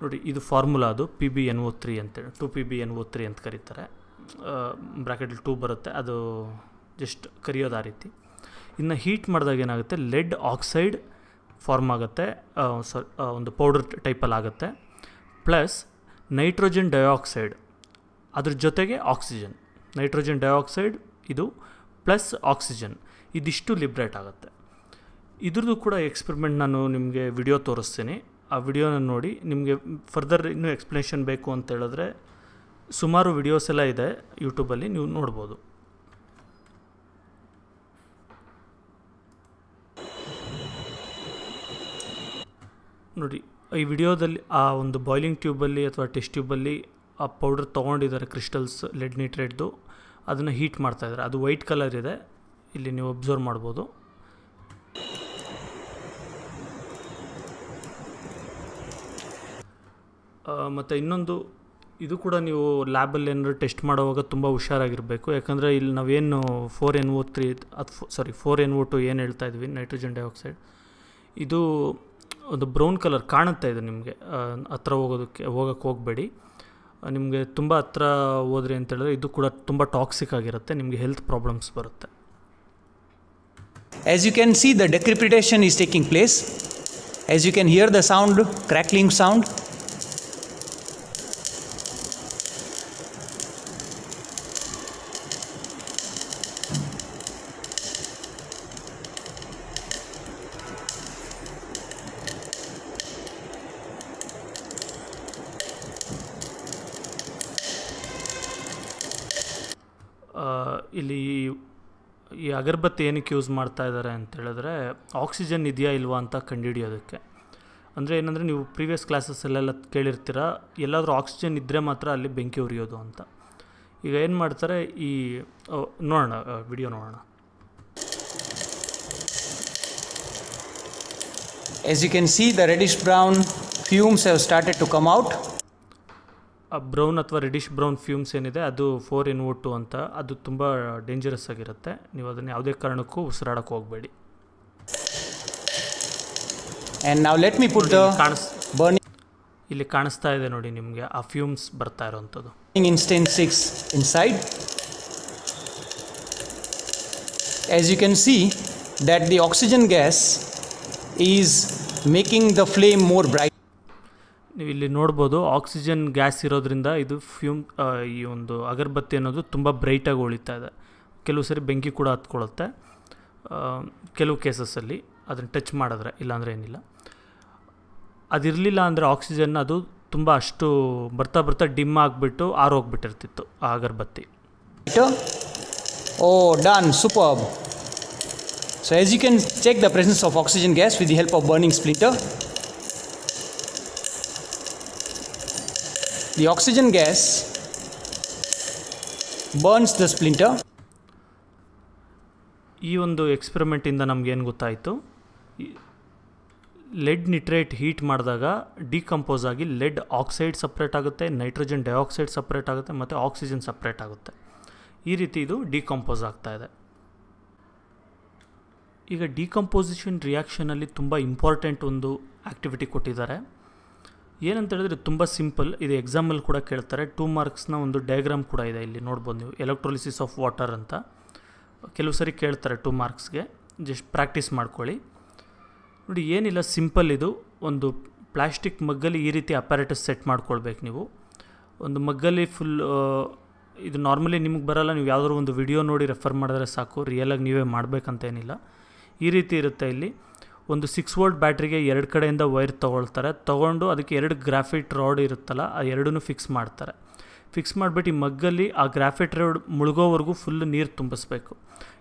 ನೋಡಿ ಇದು ಫಾರ್ಮುಲಾ ಅದು P B N O three ಅಂತೇಳಿ two P B N O three ಅಂತ ಕರೀತಾರೆ ಬ್ರಾಕೆಟಲ್ಲಿ ಟೂ ಬರುತ್ತೆ ಅದು ಜಸ್ಟ್ ಕರಿಯೋದು ಆ ರೀತಿ ಇನ್ನು ಹೀಟ್ ಮಾಡಿದಾಗ ಏನಾಗುತ್ತೆ ಲೆಡ್ ಆಕ್ಸೈಡ್ ಫಾರ್ಮ್ ಆಗುತ್ತೆ ಸ ಒಂದು ಪೌಡರ್ ಟೈಪಲ್ಲಿ ಆಗುತ್ತೆ ಪ್ಲಸ್ ನೈಟ್ರೋಜನ್ ಡೈಆಕ್ಸೈಡ್ ಅದ್ರ ಜೊತೆಗೆ ಆಕ್ಸಿಜನ್ ನೈಟ್ರೋಜನ್ ಡೈಆಕ್ಸೈಡ್ ಇದು ಪ್ಲಸ್ ಆಕ್ಸಿಜನ್ ಇದಿಷ್ಟು ಲಿಬ್ರೇಟ್ ಆಗುತ್ತೆ ಇದ್ರದ್ದು ಕೂಡ ಎಕ್ಸ್ಪೆರಿಮೆಂಟ್ ನಾನು ನಿಮಗೆ ವಿಡಿಯೋ ತೋರಿಸ್ತೀನಿ ಆ ವಿಡಿಯೋನ ನೋಡಿ ನಿಮಗೆ ಫರ್ದರ್ ಇನ್ನೂ ಎಕ್ಸ್ಪ್ಲನೇಷನ್ ಬೇಕು ಅಂತ ಹೇಳಿದ್ರೆ ಸುಮಾರು ವಿಡಿಯೋಸ್ ಎಲ್ಲ ಇದೆ ಯೂಟ್ಯೂಬಲ್ಲಿ ನೀವು ನೋಡ್ಬೋದು ನೋಡಿ ಈ ವಿಡಿಯೋದಲ್ಲಿ ಆ ಒಂದು ಬಾಯ್ಲಿಂಗ್ ಟ್ಯೂಬಲ್ಲಿ ಅಥವಾ ಟೆಸ್ಟ್ ಟ್ಯೂಬಲ್ಲಿ ಆ ಪೌಡರ್ ತೊಗೊಂಡಿದ್ದಾರೆ ಕ್ರಿಸ್ಟಲ್ಸ್ ಲೆಡ್ ನೈಟ್ರೇಟ್ದು ಅದನ್ನು ಹೀಟ್ ಮಾಡ್ತಾಯಿದ್ದಾರೆ ಅದು ವೈಟ್ ಕಲರ್ ಇದೆ ಇಲ್ಲಿ ನೀವು ಅಬ್ಸರ್ವ್ ಮಾಡ್ಬೋದು ಮತ್ತು ಇನ್ನೊಂದು ಇದು ಕೂಡ ನೀವು ಲ್ಯಾಬಲ್ಲಿ ಏನಾದರೂ ಟೆಸ್ಟ್ ಮಾಡುವಾಗ ತುಂಬ ಹುಷಾರಾಗಿರಬೇಕು ಯಾಕಂದರೆ ಇಲ್ಲಿ ನಾವೇನು ಫೋರ್ ಎನ್ ಓ ತ್ರೀ ಅದು sorry four N O two ಏನು ಹೇಳ್ತಾ ಇದ್ವಿ ನೈಟ್ರೋಜನ್ ಡೈಆಕ್ಸೈಡ್ ಇದು ಒಂದು ಬ್ರೌನ್ ಕಲರ್ ಕಾಣುತ್ತೆ ಇದು ನಿಮಗೆ ಹತ್ರ ಹೋಗೋದಕ್ಕೆ ಹೋಗೋಕ್ಕೆ ಹೋಗಬೇಡಿ ನಿಮಗೆ ತುಂಬ ಹತ್ರ ಹೋದ್ರಿ ಹೇಳಿದ್ರೆ ಇದು ಕೂಡ ತುಂಬ ಟಾಕ್ಸಿಕ್ ಆಗಿರುತ್ತೆ ನಿಮಗೆ ಹೆಲ್ತ್ ಪ್ರಾಬ್ಲಮ್ಸ್ ಬರುತ್ತೆ As you can see the decrepitation is taking place As you can hear the sound crackling sound ಇಲ್ಲಿ ಈ ಅಗರ್ಬತ್ತಿ ಏನಕ್ಕೆ ಯೂಸ್ ಮಾಡ್ತಾ ಇದ್ದಾರೆ ಅಂತೇಳಿದ್ರೆ ಆಕ್ಸಿಜನ್ ಇದೆಯಾ ಇಲ್ವಾ ಅಂತ ಕಂಡುಹಿಡಿಯೋದಕ್ಕೆ ಅಂದರೆ ಏನಂದರೆ ನೀವು ಪ್ರೀವಿಯಸ್ ಕ್ಲಾಸಸ್ಸಲ್ಲೆಲ್ಲ ಕೇಳಿರ್ತೀರ ಎಲ್ಲಾದರೂ ಆಕ್ಸಿಜನ್ ಇದ್ದರೆ ಮಾತ್ರ ಅಲ್ಲಿ ಬೆಂಕಿ ಉರಿಯೋದು ಅಂತ ಈಗ ಏನು ಮಾಡ್ತಾರೆ ಈ ನೋಡೋಣ ವಿಡಿಯೋ ನೋಡೋಣ As you can see, the reddish brown fumes have started to come out brown ಅಥವಾ ರೆಡಿಶ್ ಬ್ರೌನ್ ಫ್ಯೂಮ್ಸ್ ಏನಿದೆ ಅದು ಫೋರ್ ಇನ್ ಓ ಟು ಅಂತ ಅದು ತುಂಬ ಡೇಂಜರಸ್ ಆಗಿರುತ್ತೆ ನೀವು ಅದನ್ನು ಯಾವುದೇ ಕಾರಣಕ್ಕೂ ಉಸಿರಾಡಕ್ಕೆ ಹೋಗಬೇಡಿ ಲೆಟ್ ಮೀ ಪುಟ್ ಕಾಣಿಸ್ ಇಲ್ಲಿ ಕಾಣಿಸ್ತಾ ಇದೆ ನೋಡಿ ನಿಮಗೆ ಆ ಫ್ಯೂಮ್ಸ್ ಬರ್ತಾ ಇರೋವಂಥದ್ದು ಇನ್ಸ್ಟೆನ್ six inside as you can see that the oxygen gas is making the flame more bright ನೀವು ಇಲ್ಲಿ ನೋಡ್ಬೋದು ಆಕ್ಸಿಜನ್ ಗ್ಯಾಸ್ ಇರೋದ್ರಿಂದ ಇದು ಫ್ಯೂಮ್ ಈ ಒಂದು ಅಗರಬತ್ತಿ ಅನ್ನೋದು ತುಂಬ ಬ್ರೈಟಾಗಿ ಉಳಿತಾ ಇದೆ ಕೆಲವು ಸರಿ ಬೆಂಕಿ ಕೂಡ ಹತ್ಕೊಳ್ಳುತ್ತೆ ಕೆಲವು ಕೇಸಸ್ಸಲ್ಲಿ ಅದನ್ನು ಟಚ್ ಮಾಡಿದ್ರೆ ಇಲ್ಲಾಂದರೆ ಏನಿಲ್ಲ ಅದಿರಲಿಲ್ಲ ಅಂದರೆ ಆಕ್ಸಿಜನ್ ಅದು ತುಂಬ ಅಷ್ಟು ಬರ್ತಾ ಬರ್ತಾ ಡಿಮ್ ಆಗಿಬಿಟ್ಟು ಆರೋಗ್ಬಿಟ್ಟಿರ್ತಿತ್ತು ಆ ಅಗರಬತ್ತಿ ಓ ಡನ್ super so as you can check the presence of oxygen gas with the help of burning splinter The oxygen gas burns the splinter. ಈ ಒಂದು ಎಕ್ಸ್ಪೆರಿಮೆಂಟಿಂದ ನಮಗೇನು ಗೊತ್ತಾಯಿತು ಲೆಡ್ ನಿಟ್ರೇಟ್ ಹೀಟ್ ಮಾಡಿದಾಗ ಡಿಕಂಪೋಸ್ ಆಗಿ ಲೆಡ್ ಆಕ್ಸೈಡ್ ಸಪ್ರೇಟ್ ಆಗುತ್ತೆ ನೈಟ್ರೋಜನ್ ಡೈಆಕ್ಸೈಡ್ ಸಪ್ರೇಟ್ ಆಗುತ್ತೆ ಮತ್ತು ಆಕ್ಸಿಜನ್ ಸಪ್ರೇಟ್ ಆಗುತ್ತೆ ಈ ರೀತಿ ಇದು ಡಿಕಂಪೋಸ್ ಆಗ್ತಾ ಇದೆ ಈಗ ಡಿಕಂಪೋಸಿಷನ್ ರಿಯಾಕ್ಷನಲ್ಲಿ ತುಂಬ ಇಂಪಾರ್ಟೆಂಟ್ ಒಂದು ಆ್ಯಕ್ಟಿವಿಟಿ ಕೊಟ್ಟಿದ್ದಾರೆ ಏನಂತ ಹೇಳಿದ್ರೆ ತುಂಬ ಸಿಂಪಲ್ ಇದು ಎಕ್ಸಾಮಲ್ಲಿ ಕೂಡ ಕೇಳ್ತಾರೆ ಟೂ ಮಾರ್ಕ್ಸ್ನ ಒಂದು ಡಯಾಗ್ರಾಮ್ ಕೂಡ ಇದೆ ಇಲ್ಲಿ ನೋಡ್ಬೋದು ನೀವು ಎಲೆಕ್ಟ್ರೋಲಿಸಿಸ್ ಆಫ್ ವಾಟರ್ ಅಂತ ಕೆಲವು ಸರಿ ಕೇಳ್ತಾರೆ ಟೂ ಮಾರ್ಕ್ಸ್ಗೆ ಜಸ್ಟ್ ಪ್ರಾಕ್ಟೀಸ್ ಮಾಡ್ಕೊಳ್ಳಿ ನೋಡಿ ಏನಿಲ್ಲ ಸಿಂಪಲ್ ಇದು ಒಂದು ಪ್ಲ್ಯಾಸ್ಟಿಕ್ ಮಗ್ಗಲ್ಲಿ ಈ ರೀತಿ ಅಪ್ಯಾರೇಟಸ್ ಸೆಟ್ ಮಾಡ್ಕೊಳ್ಬೇಕು ನೀವು ಒಂದು ಮಗ್ಗಲ್ಲಿ ಫುಲ್ ಇದು ನಾರ್ಮಲಿ ನಿಮಗೆ ಬರಲ್ಲ ನೀವು ಯಾವುದಾದ್ರು ಒಂದು ವಿಡಿಯೋ ನೋಡಿ ರೆಫರ್ ಮಾಡಿದ್ರೆ ಸಾಕು ರಿಯಲಾಗಿ ನೀವೇ ಮಾಡಬೇಕಂತೇನಿಲ್ಲ ಈ ರೀತಿ ಇರುತ್ತೆ ಇಲ್ಲಿ ಒಂದು ಸಿಕ್ಸ್ ವೋಲ್ಟ್ ಬ್ಯಾಟ್ರಿಗೆ ಎರಡು ಕಡೆಯಿಂದ ವೈರ್ ತೊಗೊಳ್ತಾರೆ ತೊಗೊಂಡು ಅದಕ್ಕೆ ಎರಡು ಗ್ರಾಫಿಟ್ ರಾಡ್ ಇರುತ್ತಲ್ಲ ಆ ಎರಡೂ ಫಿಕ್ಸ್ ಮಾಡ್ತಾರೆ ಫಿಕ್ಸ್ ಮಾಡಿಬಿಟ್ಟು ಈ ಮಗ್ಗಲ್ಲಿ ಆ ಗ್ರಾಫಿಟ್ ರಾಡ್ ಮುಳುಗೋವರೆಗೂ ಫುಲ್ ನೀರು ತುಂಬಿಸ್ಬೇಕು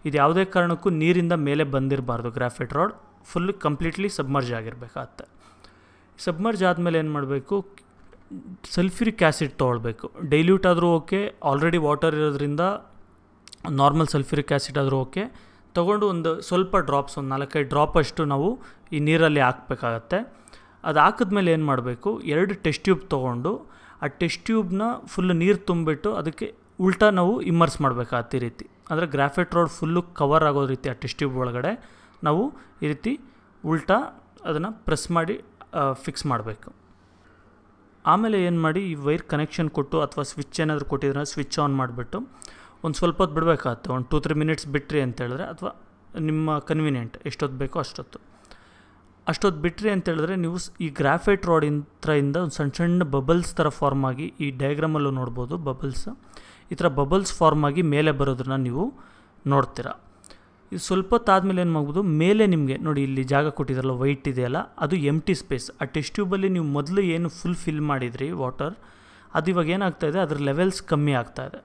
ಇದು ಯಾವುದೇ ಕಾರಣಕ್ಕೂ ನೀರಿಂದ ಮೇಲೆ ಬಂದಿರಬಾರ್ದು graphite rod full completely submerge ಆಗಿರಬೇಕಾಗತ್ತೆ ಸಬ್ಮರ್ಜ್ ಆದಮೇಲೆ ಏನು ಮಾಡಬೇಕು ಸಲ್ಫ್ಯೂರಿಕ್ ಆ್ಯಸಿಡ್ ತೊಗೊಳ್ಬೇಕು ಡೈಲ್ಯೂಟ್ ಆದರೂ ಓಕೆ ಆಲ್ರೆಡಿ ವಾಟರ್ ಇರೋದ್ರಿಂದ ನಾರ್ಮಲ್ ಸಲ್ಫ್ಯೂರಿಕ್ ಆ್ಯಸಿಡ್ ಆದರೂ ಓಕೆ ತಗೊಂಡು ಒಂದು ಸ್ವಲ್ಪ ಡ್ರಾಪ್ಸ್ ಒಂದು ನಾಲ್ಕೈದು ಡ್ರಾಪ್ ಅಷ್ಟು ನಾವು ಈ ನೀರಲ್ಲಿ ಹಾಕಬೇಕಾಗತ್ತೆ ಅದು ಹಾಕಿದ್ಮೇಲೆ ಏನು ಮಾಡಬೇಕು ಎರಡು ಟೆಸ್ಟ್ ಟ್ಯೂಬ್ ತೊಗೊಂಡು ಆ ಟೆಸ್ಟ್ ಟ್ಯೂಬ್ನ ಫುಲ್ ನೀರು ತುಂಬಿಟ್ಟು ಅದಕ್ಕೆ ಉಲ್ಟಾ ನಾವು ಇಮ್ಮರ್ಸ್ ಮಾಡಬೇಕಾಗತ್ತೆ ಈ ರೀತಿ ಅಂದರೆ ಗ್ರಾಫೆಟ್ ರೋಡ್ ಫುಲ್ಲು ಕವರ್ ಆಗೋ ರೀತಿ ಆ ಟೆಸ್ಟ್ ಟ್ಯೂಬ್ ಒಳಗಡೆ ನಾವು ಈ ರೀತಿ ಉಲ್ಟಾ ಅದನ್ನು ಪ್ರೆಸ್ ಮಾಡಿ ಫಿಕ್ಸ್ ಮಾಡಬೇಕು ಆಮೇಲೆ ಏನು ಮಾಡಿ ಈ ವೈರ್ ಕನೆಕ್ಷನ್ ಕೊಟ್ಟು ಅಥವಾ ಸ್ವಿಚ್ ಏನಾದರೂ ಕೊಟ್ಟಿದ್ರೆ ಸ್ವಿಚ್ ಆನ್ ಮಾಡಿಬಿಟ್ಟು ಒಂದು ಸ್ವಲ್ಪ ಹೊತ್ತು ಬಿಡಬೇಕಾಗುತ್ತೆ ಒಂದು ಟೂ ತ್ರೀ ಮಿನಿಟ್ಸ್ ಬಿಟ್ರಿ ಅಂತೇಳಿದ್ರೆ ಅಥವಾ ನಿಮ್ಮ ಕನ್ವಿನಿಯೆಂಟ್ ಎಷ್ಟೊತ್ತು ಬೇಕೋ ಅಷ್ಟೊತ್ತು ಅಷ್ಟೊತ್ತು ಬಿಟ್ರಿ ಅಂತೇಳಿದ್ರೆ ನೀವು ಈ ಗ್ರಾಫೈಟ್ ರೋಡ್ ಇಂದ ಒಂದು ಸಣ್ಣ ಸಣ್ಣ ಬಬಲ್ಸ್ ಥರ ಫಾರ್ಮ್ ಆಗಿ ಈ ಡಯಾಗ್ರಾಮಲ್ಲೂ ನೋಡ್ಬೋದು ಬಬಲ್ಸ್ ಈ ಥರ ಬಬಲ್ಸ್ ಫಾರ್ಮ್ ಆಗಿ ಮೇಲೆ ಬರೋದನ್ನ ನೀವು ನೋಡ್ತೀರಾ ಇದು ಸ್ವಲ್ಪ ಆದಮೇಲೆ ಏನು ಮಾಡ್ಬೋದು ಮೇಲೆ ನಿಮಗೆ ನೋಡಿ ಇಲ್ಲಿ ಜಾಗ ಕೊಟ್ಟಿದ್ರಲ್ಲ ವೈಟ್ ಇದೆಯಲ್ಲ ಅದು ಎಮ್ ಟಿ ಸ್ಪೇಸ್ ಆ ಟೆಸ್ಟ್ ಟ್ಯೂಬಲ್ಲಿ ನೀವು ಮೊದಲು ಏನು ಫುಲ್ ಫಿಲ್ ಮಾಡಿದ್ರಿ ವಾಟರ್ ಅದು ಇವಾಗ ಏನಾಗ್ತಾಯಿದೆ ಅದ್ರ ಲೆವೆಲ್ಸ್ ಕಮ್ಮಿ ಆಗ್ತಾಯಿದೆ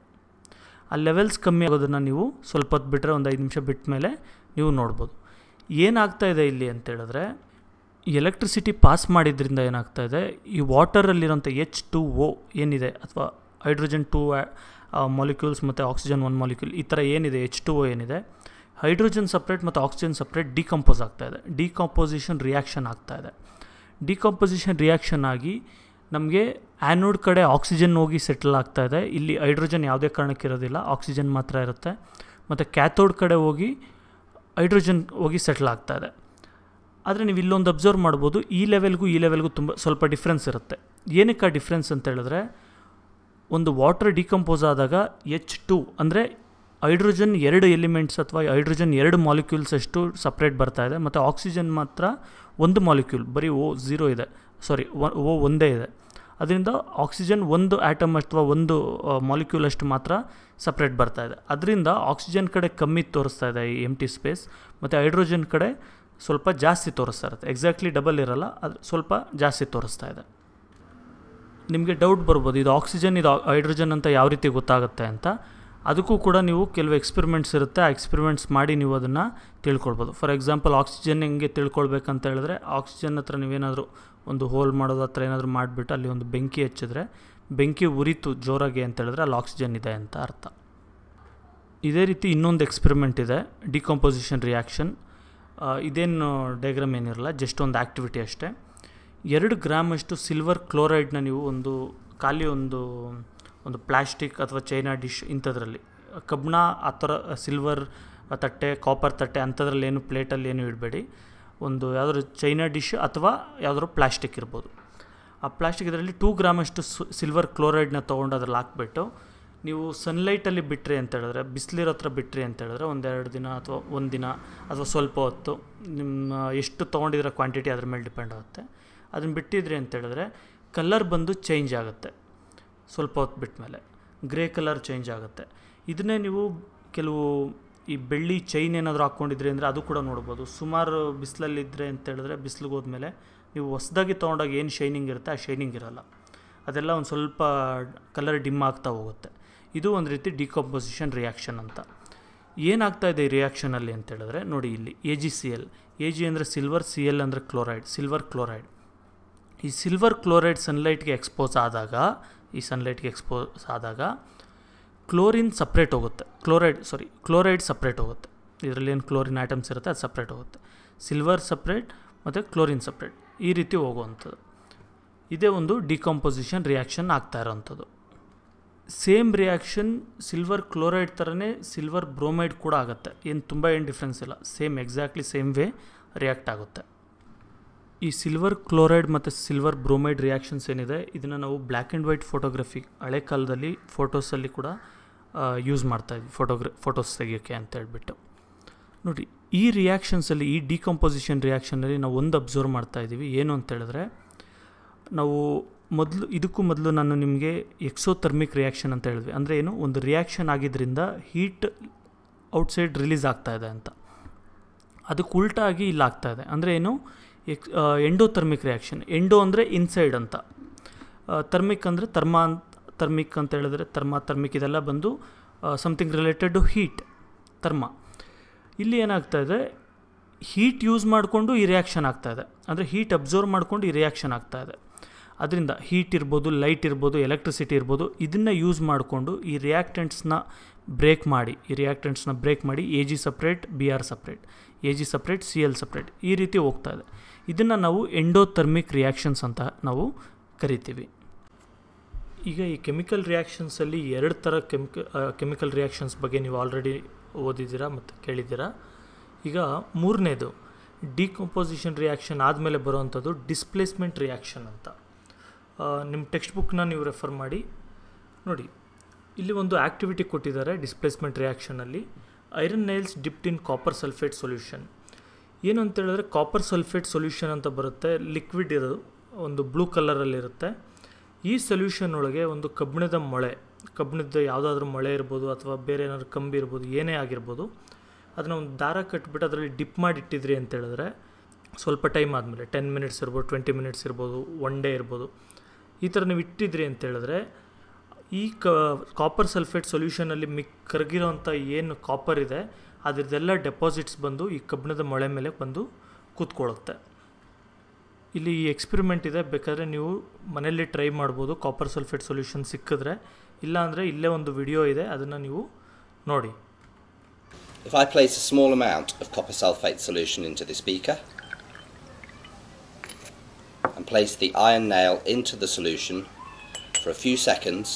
ಆ ಲೆವೆಲ್ಸ್ ಕಮ್ಮಿ ಆಗೋದನ್ನು ನೀವು ಸ್ವಲ್ಪ ಹೊತ್ತು ಬಿಟ್ಟರೆ ಒಂದು ಐದು ನಿಮಿಷ ಬಿಟ್ಟ ಮೇಲೆ ನೀವು ನೋಡ್ಬೋದು ಏನಾಗ್ತಾ ಇದೆ ಇಲ್ಲಿ ಅಂತೇಳಿದ್ರೆ ಎಲೆಕ್ಟ್ರಿಸಿಟಿ ಪಾಸ್ ಮಾಡಿದ್ರಿಂದ ಏನಾಗ್ತಾ ಇದೆ ಈ ವಾಟರಲ್ಲಿರೋಂಥ ಎಚ್ ಟು ಓ ಏನಿದೆ ಅಥವಾ ಹೈಡ್ರೋಜನ್ ಟು ಮಾಲಿಕ್ಯೂಲ್ಸ್ ಮತ್ತು ಆಕ್ಸಿಜನ್ ಒನ್ ಮಾಲಿಕ್ಯೂಲ್ ಈ ಥರ ಏನಿದೆ ಎಚ್ ಟು ಓ ಏನಿದೆ ಹೈಡ್ರೋಜನ್ ಸಪ್ರೇಟ್ ಮತ್ತು ಆಕ್ಸಿಜನ್ ಸಪ್ರೇಟ್ ಡಿಕಂಪೋಸ್ ಇದೆ ಡಿಕಂಪೋಸಿಷನ್ ರಿಯಾಕ್ಷನ್ ಆಗ್ತಾ ಇದೆ ಡಿಕಂಪೋಸಿಷನ್ ರಿಯಾಕ್ಷನ್ ಆಗಿ ನಮಗೆ ಆ್ಯನೋಡ್ ಕಡೆ ಆಕ್ಸಿಜನ್ ಹೋಗಿ ಸೆಟಲ್ ಆಗ್ತಾ ಇದೆ ಇಲ್ಲಿ ಹೈಡ್ರೋಜನ್ ಯಾವುದೇ ಕಾರಣಕ್ಕಿರೋದಿಲ್ಲ ಇರೋದಿಲ್ಲ ಆಕ್ಸಿಜನ್ ಮಾತ್ರ ಇರುತ್ತೆ ಮತ್ತು ಕ್ಯಾಥೋಡ್ ಕಡೆ ಹೋಗಿ ಹೈಡ್ರೋಜನ್ ಹೋಗಿ ಸೆಟಲ್ ಆಗ್ತಾ ಇದೆ ಆದರೆ ನೀವು ಇಲ್ಲೊಂದು ಅಬ್ಸರ್ವ್ ಮಾಡ್ಬೋದು ಈ ಲೆವೆಲ್ಗೂ ಈ ಲೆವೆಲ್ಗೂ ತುಂಬ ಸ್ವಲ್ಪ ಡಿಫ್ರೆನ್ಸ್ ಇರುತ್ತೆ ಏನಕ್ಕೆ ಆ ಡಿಫ್ರೆನ್ಸ್ ಅಂತ ಹೇಳಿದ್ರೆ ಒಂದು ವಾಟರ್ ಡಿಕಂಪೋಸ್ ಆದಾಗ ಎಚ್ ಟು ಅಂದರೆ ಹೈಡ್ರೋಜನ್ ಎರಡು ಎಲಿಮೆಂಟ್ಸ್ ಅಥವಾ ಹೈಡ್ರೋಜನ್ ಎರಡು ಮಾಲಿಕ್ಯೂಲ್ಸ್ ಅಷ್ಟು ಸಪ್ರೇಟ್ ಬರ್ತಾ ಇದೆ ಮತ್ತು ಆಕ್ಸಿಜನ್ ಮಾತ್ರ ಒಂದು ಮಾಲಿಕ್ಯೂಲ್ ಬರೀ ಓ ಝೀರೋ ಇದೆ ಸಾರಿ ಓ ಒಂದೇ ಇದೆ ಅದರಿಂದ ಆಕ್ಸಿಜನ್ ಒಂದು ಆ್ಯಟಮ್ ಅಥವಾ ಒಂದು ಮಾಲಿಕ್ಯೂಲ್ ಅಷ್ಟು ಮಾತ್ರ ಸಪ್ರೇಟ್ ಬರ್ತಾ ಇದೆ ಅದರಿಂದ ಆಕ್ಸಿಜನ್ ಕಡೆ ಕಮ್ಮಿ ತೋರಿಸ್ತಾ ಇದೆ ಈ ಎಮ್ ಟಿ ಸ್ಪೇಸ್ ಮತ್ತು ಹೈಡ್ರೋಜನ್ ಕಡೆ ಸ್ವಲ್ಪ ಜಾಸ್ತಿ ತೋರಿಸ್ತಾ ಇರುತ್ತೆ ಎಕ್ಸಾಕ್ಟ್ಲಿ ಡಬಲ್ ಇರಲ್ಲ ಅದು ಸ್ವಲ್ಪ ಜಾಸ್ತಿ ತೋರಿಸ್ತಾ ಇದೆ ನಿಮಗೆ ಡೌಟ್ ಬರ್ಬೋದು ಇದು ಆಕ್ಸಿಜನ್ ಇದು ಹೈಡ್ರೋಜನ್ ಅಂತ ಯಾವ ರೀತಿ ಗೊತ್ತಾಗುತ್ತೆ ಅಂತ ಅದಕ್ಕೂ ಕೂಡ ನೀವು ಕೆಲವು ಎಕ್ಸ್ಪೆರಿಮೆಂಟ್ಸ್ ಇರುತ್ತೆ ಆ ಎಕ್ಸ್ಪೆರಿಮೆಂಟ್ಸ್ ಮಾಡಿ ನೀವು ಅದನ್ನು ತಿಳ್ಕೊಳ್ಬೋದು ಫಾರ್ ಎಕ್ಸಾಂಪಲ್ ಆಕ್ಸಿಜನ್ ಹೆಂಗೆ ತಿಳ್ಕೊಳ್ಬೇಕಂತ ಹೇಳಿದ್ರೆ ಆಕ್ಸಿಜನ್ ಹತ್ರ ನೀವೇನಾದರೂ ಒಂದು ಹೋಲ್ ಮಾಡೋದು ಹತ್ರ ಏನಾದರೂ ಮಾಡಿಬಿಟ್ಟು ಅಲ್ಲಿ ಒಂದು ಬೆಂಕಿ ಹಚ್ಚಿದ್ರೆ ಬೆಂಕಿ ಉರಿತು ಜೋರಾಗಿ ಹೇಳಿದ್ರೆ ಅಲ್ಲಿ ಆಕ್ಸಿಜನ್ ಇದೆ ಅಂತ ಅರ್ಥ ಇದೇ ರೀತಿ ಇನ್ನೊಂದು ಎಕ್ಸ್ಪೆರಿಮೆಂಟ್ ಇದೆ ಡಿಕಂಪೋಸಿಷನ್ ರಿಯಾಕ್ಷನ್ ಇದೇನು ಡಯಾಗ್ರಾಮ್ ಏನಿರಲ್ಲ ಜಸ್ಟ್ ಒಂದು ಆ್ಯಕ್ಟಿವಿಟಿ ಅಷ್ಟೇ ಎರಡು ಗ್ರಾಮಷ್ಟು ಸಿಲ್ವರ್ ಕ್ಲೋರೈಡ್ನ ನೀವು ಒಂದು ಖಾಲಿ ಒಂದು ಒಂದು ಪ್ಲ್ಯಾಸ್ಟಿಕ್ ಅಥವಾ ಚೈನಾ ಡಿಶ್ ಇಂಥದ್ರಲ್ಲಿ ಕಬ್ಬಣ ಆ ಥರ ಸಿಲ್ವರ್ ತಟ್ಟೆ ಕಾಪರ್ ತಟ್ಟೆ ಅಂಥದ್ರಲ್ಲಿ ಏನು ಪ್ಲೇಟಲ್ಲಿ ಏನು ಇಡಬೇಡಿ ಒಂದು ಯಾವುದಾದ್ರು ಚೈನಾ ಡಿಶ್ ಅಥವಾ ಯಾವುದಾದ್ರು ಪ್ಲಾಸ್ಟಿಕ್ ಇರ್ಬೋದು ಆ ಪ್ಲಾಸ್ಟಿಕ್ ಇದರಲ್ಲಿ ಟೂ ಗ್ರಾಮಷ್ಟು ಸಿಲ್ವರ್ ಕ್ಲೋರೈಡ್ನ ತೊಗೊಂಡು ಅದ್ರಲ್ಲಿ ಹಾಕ್ಬಿಟ್ಟು ನೀವು ಸನ್ಲೈಟಲ್ಲಿ ಬಿಟ್ಟರೆ ಅಂತ ಹೇಳಿದ್ರೆ ಬಿಸಿಲಿರೋ ಹತ್ರ ಬಿಟ್ಟರೆ ಅಂತ ಹೇಳಿದ್ರೆ ಒಂದೆರಡು ದಿನ ಅಥವಾ ಒಂದು ದಿನ ಅಥವಾ ಸ್ವಲ್ಪ ಹೊತ್ತು ನಿಮ್ಮ ಎಷ್ಟು ತೊಗೊಂಡಿದ್ರೆ ಕ್ವಾಂಟಿಟಿ ಅದ್ರ ಮೇಲೆ ಡಿಪೆಂಡ್ ಆಗುತ್ತೆ ಅದನ್ನು ಬಿಟ್ಟಿದ್ರಿ ಅಂತ ಹೇಳಿದ್ರೆ ಕಲರ್ ಬಂದು ಚೇಂಜ್ ಆಗುತ್ತೆ ಸ್ವಲ್ಪ ಹೊತ್ತು ಬಿಟ್ಟ ಮೇಲೆ ಗ್ರೇ ಕಲರ್ ಚೇಂಜ್ ಆಗುತ್ತೆ ಇದನ್ನೇ ನೀವು ಕೆಲವು ಈ ಬೆಳ್ಳಿ ಚೈನ್ ಏನಾದರೂ ಹಾಕ್ಕೊಂಡಿದ್ರಿ ಅಂದರೆ ಅದು ಕೂಡ ನೋಡ್ಬೋದು ಸುಮಾರು ಬಿಸಿಲಲ್ಲಿದ್ದರೆ ಅಂತ ಹೇಳಿದ್ರೆ ಬಿಸಿಲಿಗೆ ಹೋದ್ಮೇಲೆ ನೀವು ಹೊಸ್ದಾಗಿ ತೊಗೊಂಡಾಗ ಏನು ಶೈನಿಂಗ್ ಇರುತ್ತೆ ಆ ಶೈನಿಂಗ್ ಇರೋಲ್ಲ ಅದೆಲ್ಲ ಒಂದು ಸ್ವಲ್ಪ ಕಲರ್ ಡಿಮ್ ಆಗ್ತಾ ಹೋಗುತ್ತೆ ಇದು ಒಂದು ರೀತಿ ಡಿಕಾಂಪೋಸಿಷನ್ ರಿಯಾಕ್ಷನ್ ಅಂತ ಏನಾಗ್ತಾ ಇದೆ ಈ ರಿಯಾಕ್ಷನಲ್ಲಿ ಅಂತ ಹೇಳಿದ್ರೆ ನೋಡಿ ಇಲ್ಲಿ A G C L A G ಅಂದರೆ ಸಿಲ್ವರ್ ಸಿ ಎಲ್ ಅಂದರೆ ಕ್ಲೋರೈಡ್ ಸಿಲ್ವರ್ ಕ್ಲೋರೈಡ್ ಈ ಸಿಲ್ವರ್ ಕ್ಲೋರೈಡ್ ಸನ್ಲೈಟ್ಗೆ ಎಕ್ಸ್ಪೋಸ್ ಆದಾಗ ಈ ಸನ್ಲೈಟ್ಗೆ ಎಕ್ಸ್ಪೋಸ್ ಆದಾಗ ಕ್ಲೋರಿನ್ ಸಪ್ರೇಟ್ ಹೋಗುತ್ತೆ ಕ್ಲೋರೈಡ್ ಸಾರಿ ಕ್ಲೋರೈಡ್ ಸಪ್ರೇಟ್ ಹೋಗುತ್ತೆ ಇದರಲ್ಲಿ ಏನು ಕ್ಲೋರಿನ್ ಐಟಮ್ಸ್ ಇರುತ್ತೆ ಅದು ಸಪ್ರೇಟ್ ಹೋಗುತ್ತೆ ಸಿಲ್ವರ್ ಸಪ್ರೇಟ್ ಮತ್ತು ಕ್ಲೋರಿನ್ ಸಪ್ರೇಟ್ ಈ ರೀತಿ ಹೋಗುವಂಥದ್ದು ಇದೇ ಒಂದು ಡಿಕಾಂಪೊಸಿಷನ್ ರಿಯಾಕ್ಷನ್ ಆಗ್ತಾ ಇರೋವಂಥದ್ದು ಸೇಮ್ ರಿಯಾಕ್ಷನ್ ಸಿಲ್ವರ್ ಕ್ಲೋರೈಡ್ ಥರನೇ ಸಿಲ್ವರ್ ಬ್ರೋಮೈಡ್ ಕೂಡ ಆಗುತ್ತೆ ಏನು ತುಂಬ ಏನು ಡಿಫ್ರೆನ್ಸ್ ಇಲ್ಲ same exactly same way react ಆಗುತ್ತೆ ಈ ಸಿಲ್ವರ್ ಕ್ಲೋರೈಡ್ ಮತ್ತು ಸಿಲ್ವರ್ ಬ್ರೋಮೈಡ್ ರಿಯಾಕ್ಷನ್ಸ್ ಏನಿದೆ ಇದನ್ನು ನಾವು ಬ್ಲ್ಯಾಕ್ ಆ್ಯಂಡ್ ವೈಟ್ ಫೋಟೋಗ್ರಫಿ ಹಳೆ ಕಾಲದಲ್ಲಿ ಫೋಟೋಸಲ್ಲಿ ಕೂಡ ಯೂಸ್ ಮಾಡ್ತಾ ಇದ್ವಿ ಫೋಟೋಗ್ರ ಫೋಟೋಸ್ ತೆಗಿಯೋಕ್ಕೆ ಅಂತ ಹೇಳ್ಬಿಟ್ಟು ನೋಡಿರಿ ಈ ರಿಯಾಕ್ಷನ್ಸಲ್ಲಿ ಈ ಡಿಕಂಪೋಸಿಷನ್ ರಿಯಾಕ್ಷನಲ್ಲಿ ನಾವು ಒಂದು ಅಬ್ಸರ್ವ್ ಮಾಡ್ತಾ ಇದ್ದೀವಿ ಏನು ಅಂತ ಹೇಳಿದ್ರೆ ನಾವು ಮೊದಲು ಇದಕ್ಕೂ ಮೊದಲು ನಾನು ನಿಮಗೆ ಎಕ್ಸೋಥರ್ಮಿಕ್ ರಿಯಾಕ್ಷನ್ ಅಂತ ಹೇಳಿದ್ವಿ ಅಂದರೆ ಏನು ಒಂದು ರಿಯಾಕ್ಷನ್ ಆಗಿದ್ದರಿಂದ ಹೀಟ್ ಔಟ್ಸೈಡ್ ರಿಲೀಸ್ ಆಗ್ತಾ ಇದೆ ಅಂತ ಅದಕ್ಕೆ ಉಲ್ಟಾಗಿ ಇಲ್ಲಿ ಆಗ್ತಾ ಇದೆ ಅಂದರೆ ಏನು ಎಕ್ಸ್ ಎಂಡೋಥರ್ಮಿಕ್ ರಿಯಾಕ್ಷನ್ ಎಂಡೋ ಅಂದರೆ ಇನ್ಸೈಡ್ ಅಂತ ಥರ್ಮಿಕ್ ಅಂದರೆ ಥರ್ಮಾ ಥರ್ಮಿಕ್ ಅಂತ ಹೇಳಿದ್ರೆ ಥರ್ಮ ಥರ್ಮಿಕ್ ಇದೆಲ್ಲ ಬಂದು something related to heat therm ಇಲ್ಲಿ ಏನಾಗ್ತಾ ಇದೆ ಹೀಟ್ ಯೂಸ್ ಮಾಡಿಕೊಂಡು ಈ ರಿಯಾಕ್ಷನ್ ಇದೆ ಅಂದರೆ ಹೀಟ್ ಅಬ್ಸರ್ವ್ ಮಾಡಿಕೊಂಡು ಈ ರಿಯಾಕ್ಷನ್ ಇದೆ ಅದರಿಂದ ಹೀಟ್ ಇರ್ಬೋದು ಲೈಟ್ ಇರ್ಬೋದು ಎಲೆಕ್ಟ್ರಿಸಿಟಿ ಇರ್ಬೋದು ಇದನ್ನು ಯೂಸ್ ಮಾಡಿಕೊಂಡು ಈ ರಿಯಾಕ್ಟೆಂಟ್ಸ್ನ ಬ್ರೇಕ್ ಮಾಡಿ ಈ ರಿಯಾಕ್ಟೆಂಟ್ಸ್ನ ಬ್ರೇಕ್ ಮಾಡಿ A G separate B R separate A G separate C L separate ಈ ರೀತಿ ಹೋಗ್ತಾ ಇದೆ ಇದನ್ನು ನಾವು ಎಂಡೋಥರ್ಮಿಕ್ ರಿಯಾಕ್ಷನ್ಸ್ ಅಂತ ನಾವು ಕರಿತೀವಿ ಈಗ ಈ ಕೆಮಿಕಲ್ ರಿಯಾಕ್ಷನ್ಸಲ್ಲಿ ಎರಡು ಥರ ಕೆಮಿಕ ಕೆಮಿಕಲ್ ರಿಯಾಕ್ಷನ್ಸ್ ಬಗ್ಗೆ ನೀವು ಆಲ್ರೆಡಿ ಓದಿದ್ದೀರಾ ಮತ್ತು ಕೇಳಿದ್ದೀರಾ ಈಗ ಮೂರನೇದು ಡಿಕಂಪೋಸಿಷನ್ ರಿಯಾಕ್ಷನ್ ಆದಮೇಲೆ ಬರುವಂಥದ್ದು ಡಿಸ್ಪ್ಲೇಸ್ಮೆಂಟ್ ರಿಯಾಕ್ಷನ್ ಅಂತ ನಿಮ್ಮ ಟೆಕ್ಸ್ಟ್ ಬುಕ್ನ ನೀವು ರೆಫರ್ ಮಾಡಿ ನೋಡಿ ಇಲ್ಲಿ ಒಂದು ಆ್ಯಕ್ಟಿವಿಟಿ ಕೊಟ್ಟಿದ್ದಾರೆ ಡಿಸ್ಪ್ಲೇಸ್ಮೆಂಟ್ ರಿಯಾಕ್ಷನಲ್ಲಿ iron nails dipped in copper sulphate solution ಏನು ಅಂತ ಹೇಳಿದ್ರೆ ಕಾಪರ್ ಸಲ್ಫೇಟ್ ಸೊಲ್ಯೂಷನ್ ಅಂತ ಬರುತ್ತೆ ಲಿಕ್ವಿಡ್ ಇರೋದು ಒಂದು ಬ್ಲೂ ಕಲರಲ್ಲಿರುತ್ತೆ ಈ ಸೊಲ್ಯೂಷನ್ ಒಳಗೆ ಒಂದು ಕಬ್ಬಿಣದ ಮೊಳೆ ಕಬ್ಬಿಣದ ಯಾವುದಾದ್ರೂ ಮೊಳೆ ಇರ್ಬೋದು ಅಥವಾ ಬೇರೆ ಏನಾದ್ರು ಕಂಬಿ ಇರ್ಬೋದು ಏನೇ ಆಗಿರ್ಬೋದು ಅದನ್ನ ಒಂದು ದಾರ ಕಟ್ಬಿಟ್ಟು ಅದರಲ್ಲಿ ಡಿಪ್ ಮಾಡಿ ಇಟ್ಟಿದ್ರಿ ಅಂತ ಹೇಳಿದ್ರೆ ಸ್ವಲ್ಪ ಟೈಮ್ ಆದಮೇಲೆ ಟೆನ್ ಮಿನಿಟ್ಸ್ ಇರ್ಬೋದು ಟ್ವೆಂಟಿ ಮಿನಿಟ್ಸ್ ಇರ್ಬೋದು ಒನ್ ಡೇ ಇರ್ಬೋದು ಈ ಥರ ನೀವು ಇಟ್ಟಿದ್ರಿ ಅಂತ ಹೇಳಿದ್ರೆ ಈ ಕ ಕಾಪರ್ ಸಲ್ಫೇಟ್ ಸೊಲ್ಯೂಷನಲ್ಲಿ ಮಿಕ್ ಕರಗಿರೋಂಥ ಏನು ಕಾಪರ್ ಇದೆ ಅದರದ್ದೆಲ್ಲ ಡೆಪಾಸಿಟ್ಸ್ ಬಂದು ಈ ಕಬ್ಬಿಣದ ಮೊಳೆ ಮೇಲೆ ಬಂದು ಕೂತ್ಕೊಳ್ಳುತ್ತೆ ಇಲ್ಲಿ ಈ ಎಕ್ಸ್ಪಿರಿಮೆಂಟ್ ಇದೆ ಬೇಕಾದರೆ ನೀವು ಮನೆಯಲ್ಲಿ ಟ್ರೈ ಮಾಡ್ಬೋದು ಕಾಪರ್ ಸಲ್ಫೇಟ್ ಸೊಲ್ಯೂಷನ್ ಸಿಕ್ಕಿದ್ರೆ ಇಲ್ಲಾಂದರೆ ಇಲ್ಲೇ ಒಂದು ವಿಡಿಯೋ ಇದೆ ಅದನ್ನು ನೀವು ನೋಡಿ If I place a small amount of copper sulfate solution into this beaker and place the iron nail into the solution for a few seconds,